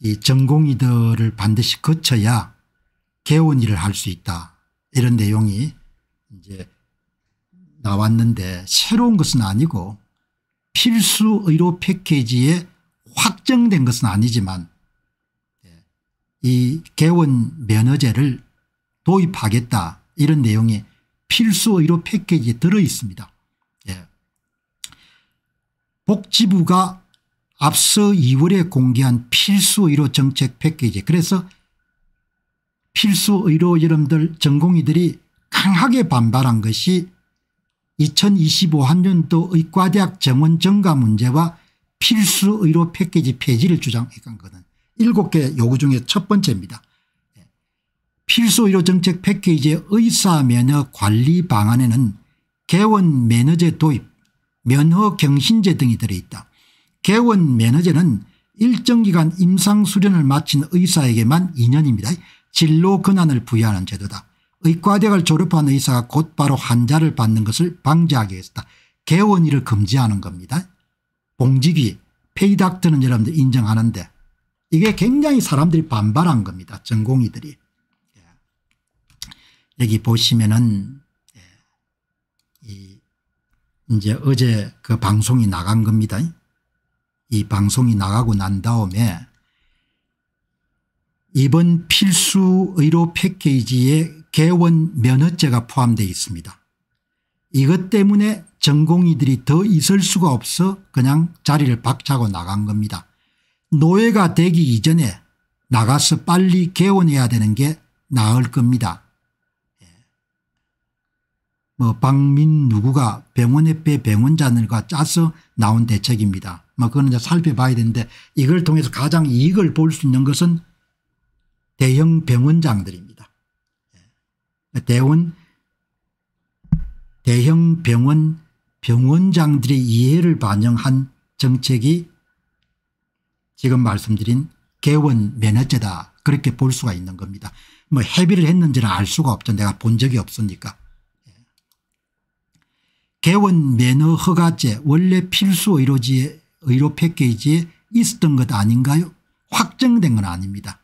[SPEAKER 1] 이 전공의들을 반드시 거쳐야 개원일을 할 수 있다 이런 내용이 이제 나왔는데 새로운 것은 아니고 필수 의료 패키지에 확정된 것은 아니지만 이 개원 면허제를 도입하겠다 이런 내용의 필수 의료 패키지에 들어 있습니다. 예. 복지부가 앞서 2월에 공개한 필수 의료 정책 패키지 그래서 필수 의료 여러분들 전공의들이 강하게 반발한 것이 2025 학년도 의과대학 정원 증가 문제와 필수 의료 패키지 폐지를 주장했던 거든 7개 요구 중에 첫 번째입니다. 필수의료 정책 패키지의 의사 면허 관리 방안에는 개원 면허제 도입, 면허 경신제 등이 들어있다. 개원 면허제는 일정 기간 임상 수련을 마친 의사에게만 2년입니다. 진로 권한을 부여하는 제도다. 의과대학을 졸업한 의사가 곧바로 환자를 받는 것을 방지하기 위해서다. 개원일을 금지하는 겁니다. 봉직위, 페이닥트는 여러분들 인정하는데 이게 굉장히 사람들이 반발한 겁니다. 전공이들이. 예. 여기 보시면은 예. 이제 어제 그 방송이 나간 겁니다. 이 방송이 나가고 난 다음에 이번 필수 의료 패키지에 개원 면허제가 포함되어 있습니다. 이것 때문에 전공의들이 더 있을 수가 없어 그냥 자리를 박차고 나간 겁니다. 노예가 되기 이전에 나가서 빨리 개원해야 되는 게 나을 겁니다. 예. 뭐 박민 누구가 병원협회 병원자들과 짜서 나온 대책입니다. 뭐그거 이제 살펴봐야 되는데 이걸 통해서 가장 이익을 볼 수 있는 것은 대형 병원장들입니다. 예. 대원 대형 병원 병원장들의 이해를 반영한 정책이 지금 말씀드린 개원 매너제다 그렇게 볼 수가 있는 겁니다. 뭐 협의를 했는지는 알 수가 없죠. 내가 본 적이 없으니까. 개원 매너 허가제 원래 필수 의료지에 의료 패키지에 있었던 것 아닌가요? 확정된 건 아닙니다.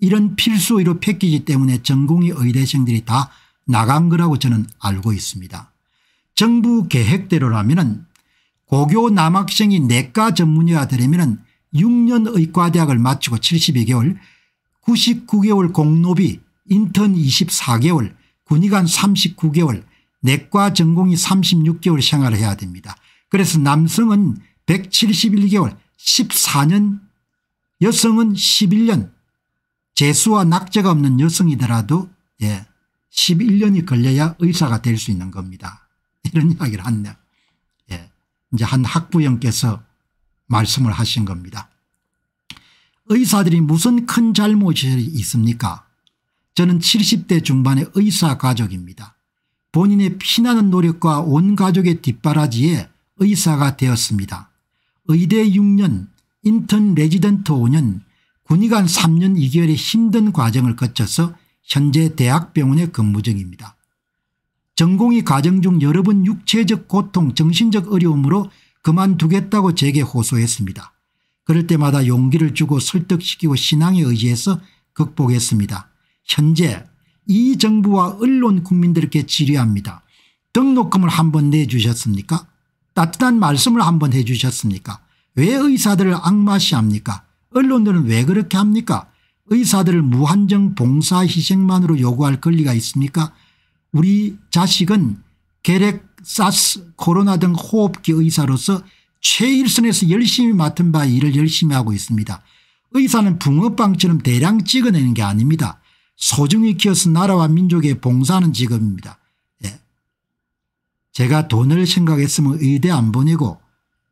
[SPEAKER 1] 이런 필수 의료 패키지 때문에 전공의 의대생들이 다 나간 거라고 저는 알고 있습니다. 정부 계획대로라면 고교 남학생이 내과 전문의가 되려면 6년 의과대학을 마치고 72개월 99개월 공노비 인턴 24개월 군의관 39개월 내과 전공이 36개월 생활을 해야 됩니다. 그래서 남성은 171개월 14년 여성은 11년 재수와 낙제가 없는 여성이더라도 예, 11년이 걸려야 의사가 될 수 있는 겁니다. 이런 이야기를 한다 예, 이제 한 학부형께서 말씀을 하신 겁니다. 의사들이 무슨 큰 잘못이 있습니까 저는 70대 중반의 의사 가족입니다. 본인의 피나는 노력과 온 가족의 뒷바라지에 의사가 되었습니다. 의대 6년 인턴 레지던트 5년 군의관 3년 2개월의 힘든 과정을 거쳐서 현재 대학병원에 근무 중입니다. 전공이 과정 중 여러 번 육체적 고통 정신적 어려움으로 그만두겠다고 제게 호소했습니다. 그럴 때마다 용기를 주고 설득시키고 신앙에 의지해서 극복했습니다. 현재 이 정부와 언론 국민들께 질의합니다. 등록금을 한번 내주셨습니까? 따뜻한 말씀을 한번 해주셨습니까? 왜 의사들을 악마시합니까? 언론들은 왜 그렇게 합니까? 의사들을 무한정 봉사 희생만으로 요구할 권리가 있습니까? 우리 자식은 계략 사스 코로나 등 호흡기 의사로서 최일선에서 열심히 맡은 바 일을 열심히 하고 있습니다. 의사는 붕어빵처럼 대량 찍어내는 게 아닙니다. 소중히 키워서 나라와 민족에 봉사하는 직업입니다. 예. 제가 돈을 생각했으면 의대 안 보내고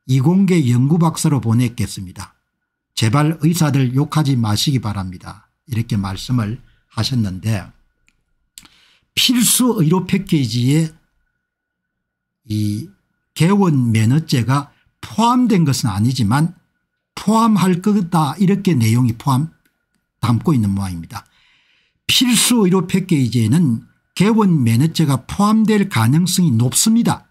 [SPEAKER 1] 이공계 연구박사로 보냈겠습니다. 제발 의사들 욕하지 마시기 바랍니다. 이렇게 말씀을 하셨는데 필수 의료 패키지에 이 개원 면허제가 포함된 것은 아니지만 포함할 거다 이렇게 내용이 포함 담고 있는 모양입니다. 필수 의료 패키지에는 개원 면허제가 포함될 가능성이 높습니다.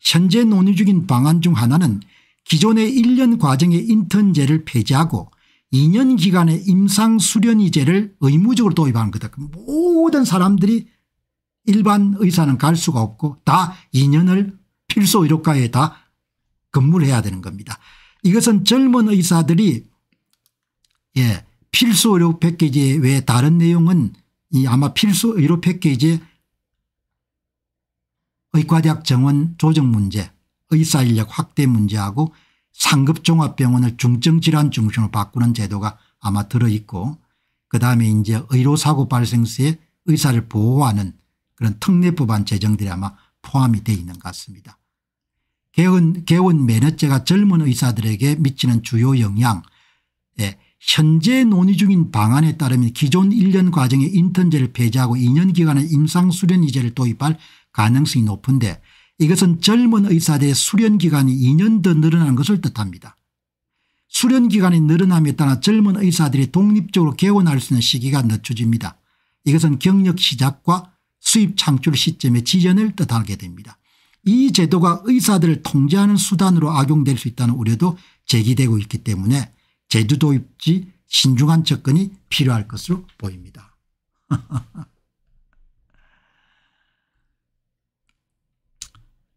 [SPEAKER 1] 현재 논의 중인 방안 중 하나는 기존의 1년 과정의 인턴제를 폐지하고 2년 기간의 임상수련의제를 의무적으로 도입하는 거다. 그 모든 사람들이 일반 의사는 갈 수가 없고 다 2년을 필수 의료과에 다 근무를 해야 되는 겁니다. 이것은 젊은 의사들이 예, 필수 의료 패키지 외 다른 내용은 이 아마 필수 의료 패키지 의과대학 정원 조정 문제 의사 인력 확대 문제하고 상급 종합병원을 중증질환 중심으로 바꾸는 제도가 아마 들어있고 그다음에 이제 의료사고 발생 시에 의사를 보호하는 그런 특례법안 제정들이 아마 포함이 되어 있는 것 같습니다. 개원, 개원 면허제가 젊은 의사들에게 미치는 주요 영향 예, 현재 논의 중인 방안에 따르면 기존 1년 과정의 인턴제를 폐지하고 2년 기간의 임상수련이제를 도입할 가능성이 높은데 이것은 젊은 의사들의 수련기간이 2년 더 늘어난 것을 뜻합니다. 수련기간이 늘어남에 따라 젊은 의사들이 독립적으로 개원할 수 있는 시기가 늦춰집니다. 이것은 경력 시작과 수입 창출 시점의 지연을 뜻하게 됩니다. 이 제도가 의사들을 통제하는 수단으로 악용될 수 있다는 우려도 제기되고 있기 때문에 제주도 입지 신중한 접근이 필요할 것으로 보입니다.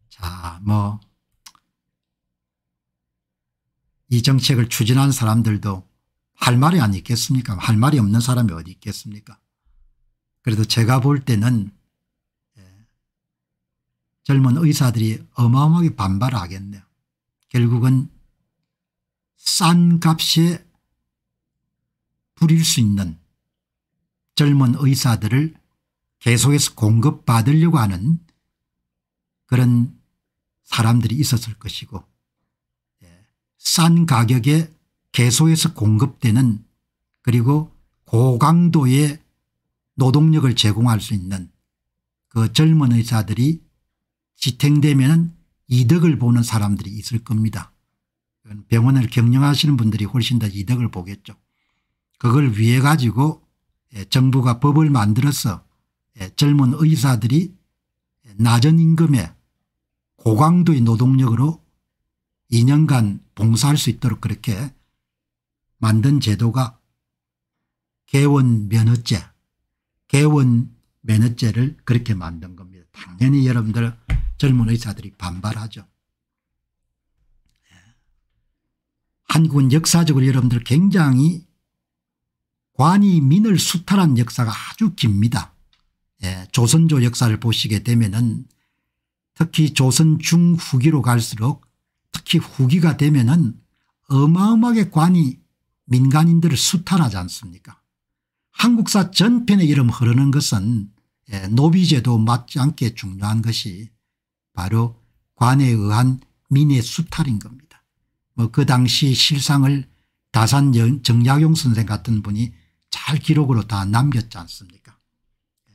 [SPEAKER 1] 자, 뭐, 이 정책을 추진한 사람들도 할 말이 아니겠습니까? 할 말이 없는 사람이 어디 있겠습니까? 그래서 제가 볼 때는 예, 젊은 의사들이 어마어마하게 반발 하겠네요. 결국은 싼 값에 부릴 수 있는 젊은 의사들을 계속해서 공급받으려고 하는 그런 사람들이 있었을 것이고 예, 싼 가격에 계속해서 공급되는 그리고 고강도의 노동력을 제공할 수 있는 그 젊은 의사들이 지탱되면 이득을 보는 사람들이 있을 겁니다. 병원을 경영하시는 분들이 훨씬 더 이득을 보겠죠. 그걸 위해 가지고 예, 정부가 법을 만들어서 예, 젊은 의사들이 낮은 임금에 고강도의 노동력으로 2년간 봉사할 수 있도록 그렇게 만든 제도가 개원 면허제 개원 면허제를 그렇게 만든 겁니다. 당연히 여러분들 젊은 의사들이 반발하죠. 예. 한국은 역사적으로 여러분들 굉장히 관이 민을 수탈한 역사가 아주 깁니다. 예, 조선조 역사를 보시게 되면은 특히 조선 중후기로 갈수록 특히 후기가 되면은 어마어마하게 관이 민간인들을 수탈하지 않습니까 한국사 전편의 이름 흐르는 것은 예, 노비제도 맞지않게 중요한 것이 바로 관에 의한 민의 수탈인 겁니다. 뭐 그 당시 실상을 다산 정약용 선생 같은 분이 잘 기록으로 다 남겼지 않습니까 예.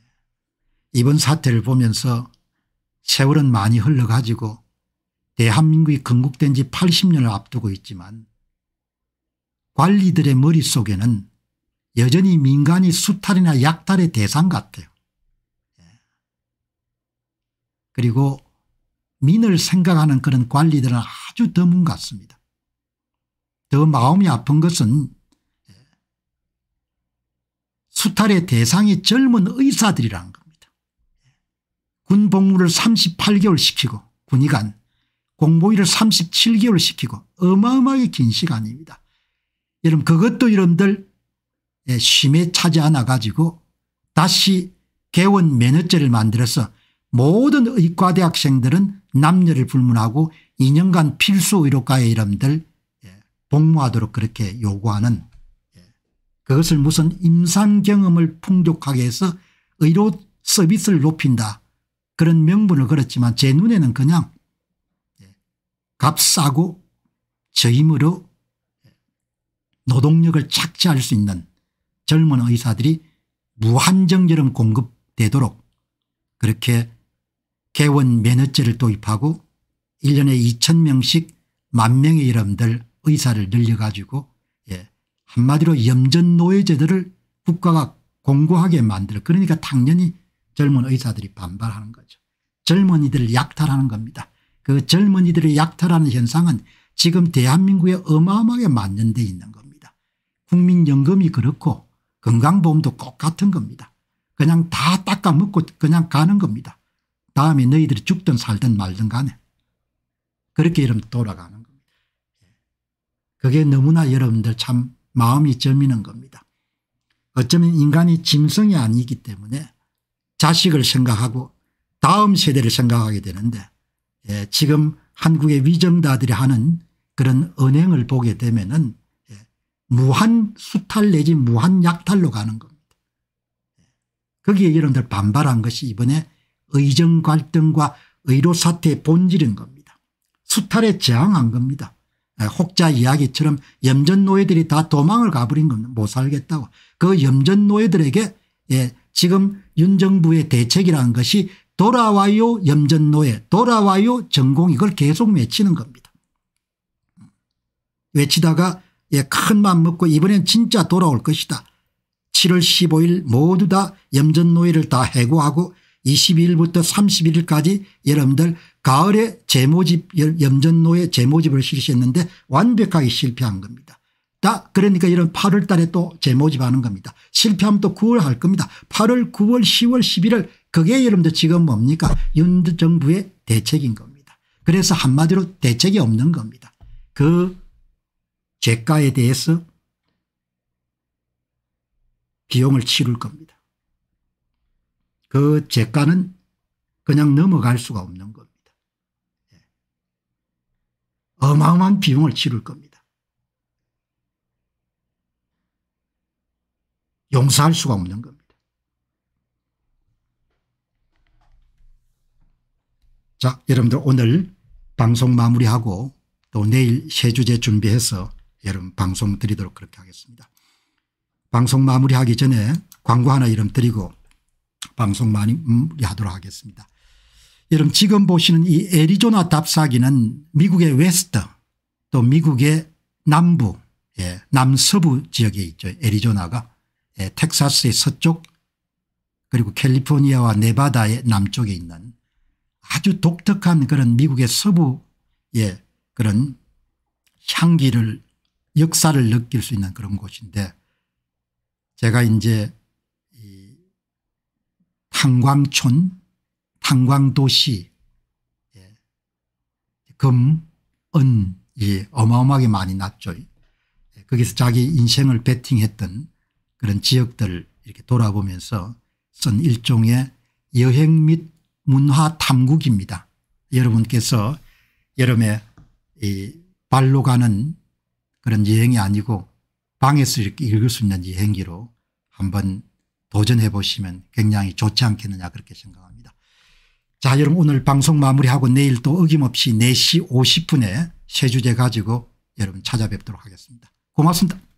[SPEAKER 1] 이번 사태를 보면서 세월은 많이 흘러가지고 대한민국이 건국된 지 80년을 앞두고 있지만 관리들의 머릿속에는 여전히 민간이 수탈이나 약탈의 대상 같아요. 예. 그리고 민을 생각하는 그런 관리들은 아주 드문 같습니다. 더 마음이 아픈 것은 예, 수탈의 대상이 젊은 의사들이라는 겁니다. 예. 군 복무를 38개월 시키고 군의관 공보일을 37개월 시키고 어마어마하게 긴 시간입니다. 여러분 그것도 여러분들 예, 심에 차지않아 가지고 다시 개원 면허제를 만들어서 모든 의과대 학생들은 남녀를 불문하고 2년간 필수 의료과의 이름들 예, 복무하도록 그렇게 요구하는 예, 그것을 무슨 임상경험을 풍족하게 해서 의료 서비스를 높인다 그런 명분을 걸었지만 제 눈에는 그냥 값싸고 저임으로 노동력을 착취할 수 있는 젊은 의사들이 무한정제름 공급되도록 그렇게 개원 면허제를 도입하고 1년에 2천명씩 만명의 여러분들 의사를 늘려가지고 예. 한마디로 염전노예제들을 국가가 공고하게 만들어 그러니까 당연히 젊은 의사들이 반발하는 거죠. 젊은이들을 약탈하는 겁니다. 그 젊은이들을 약탈하는 현상은 지금 대한민국에 어마어마하게 만연돼 있는 겁니다. 국민연금이 그렇고 건강보험도 똑같은 겁니다. 그냥 다 닦아먹고 그냥 가는 겁니다. 다음에 너희들이 죽든 살든 말든 간에. 그렇게 여러면 돌아가는 겁니다. 그게 너무나 여러분들 참 마음이 점이는 겁니다. 어쩌면 인간이 짐승이 아니기 때문에 자식을 생각하고 다음 세대를 생각하게 되는데 예, 지금 한국의 위정자들이 하는 그런 은행을 보게 되면 은 무한 수탈 내지 무한 약탈로 가는 겁니다. 거기에 여러분들 반발한 것이 이번에 의정 갈등과 의료 사태의 본질인 겁니다. 수탈에 저항한 겁니다. 아, 혹자 이야기처럼 염전 노예들이 다 도망을 가버린 겁니다. 못 살겠다고. 그 염전 노예들에게 예, 지금 윤 정부의 대책이라는 것이 돌아와요 염전 노예 돌아와요 전공 이걸 계속 외치는 겁니다. 외치다가 예, 큰맘 먹고 이번엔 진짜 돌아올 것이다. 7월 15일 모두 다 염전노예를 다 해고하고 22일부터 31일까지 여러분들 가을에 재모집 염전노예 재모집을 실시했는데 완벽하게 실패한 겁니다. 다 그러니까 이런 8월 달에 또 재모집하는 겁니다. 실패하면 또 9월 할 겁니다. 8월 9월 10월 11월 그게 여러분들 지금 뭡니까 윤 정부의 대책인 겁니다. 그래서 한마디로 대책이 없는 겁니다. 그 재가에 대해서 비용을 치를 겁니다. 그 재가는 그냥 넘어갈 수가 없는 겁니다. 예. 어마어마한 비용을 치를 겁니다. 용서할 수가 없는 겁니다. 자 여러분들 오늘 방송 마무리하고 또 내일 세 주제 준비해서 여러분 방송 드리도록 그렇게 하겠습니다. 방송 마무리하기 전에 광고 하나 이름 드리고 방송 마무리하도록 하겠습니다. 여러분 지금 보시는 이 애리조나 답사기는 미국의 웨스트 또 미국의 남부 예, 남서부 지역에 있죠. 애리조나가 예, 텍사스의 서쪽 그리고 캘리포니아와 네바다의 남쪽에 있는 아주 독특한 그런 미국의 서부 예, 그런 향기를 역사를 느낄 수 있는 그런 곳인데 제가 이제 이 탄광촌 탄광도시 예, 금, 은이 어마어마하게 많이 났죠. 예, 거기서 자기 인생을 베팅했던 그런 지역들을 이렇게 돌아보면서 쓴 일종의 여행 및 문화 탐구기입니다. 여러분께서 여름에 이 발로 가는 그런 여행이 아니고 방에서 이렇게 읽을 수 있는 여행기로 한번 도전해 보시면 굉장히 좋지 않겠느냐 그렇게 생각합니다. 자 여러분 오늘 방송 마무리하고 내일 또 어김없이 4시 50분에 새 주제 가지고 여러분 찾아뵙도록 하겠습니다. 고맙습니다.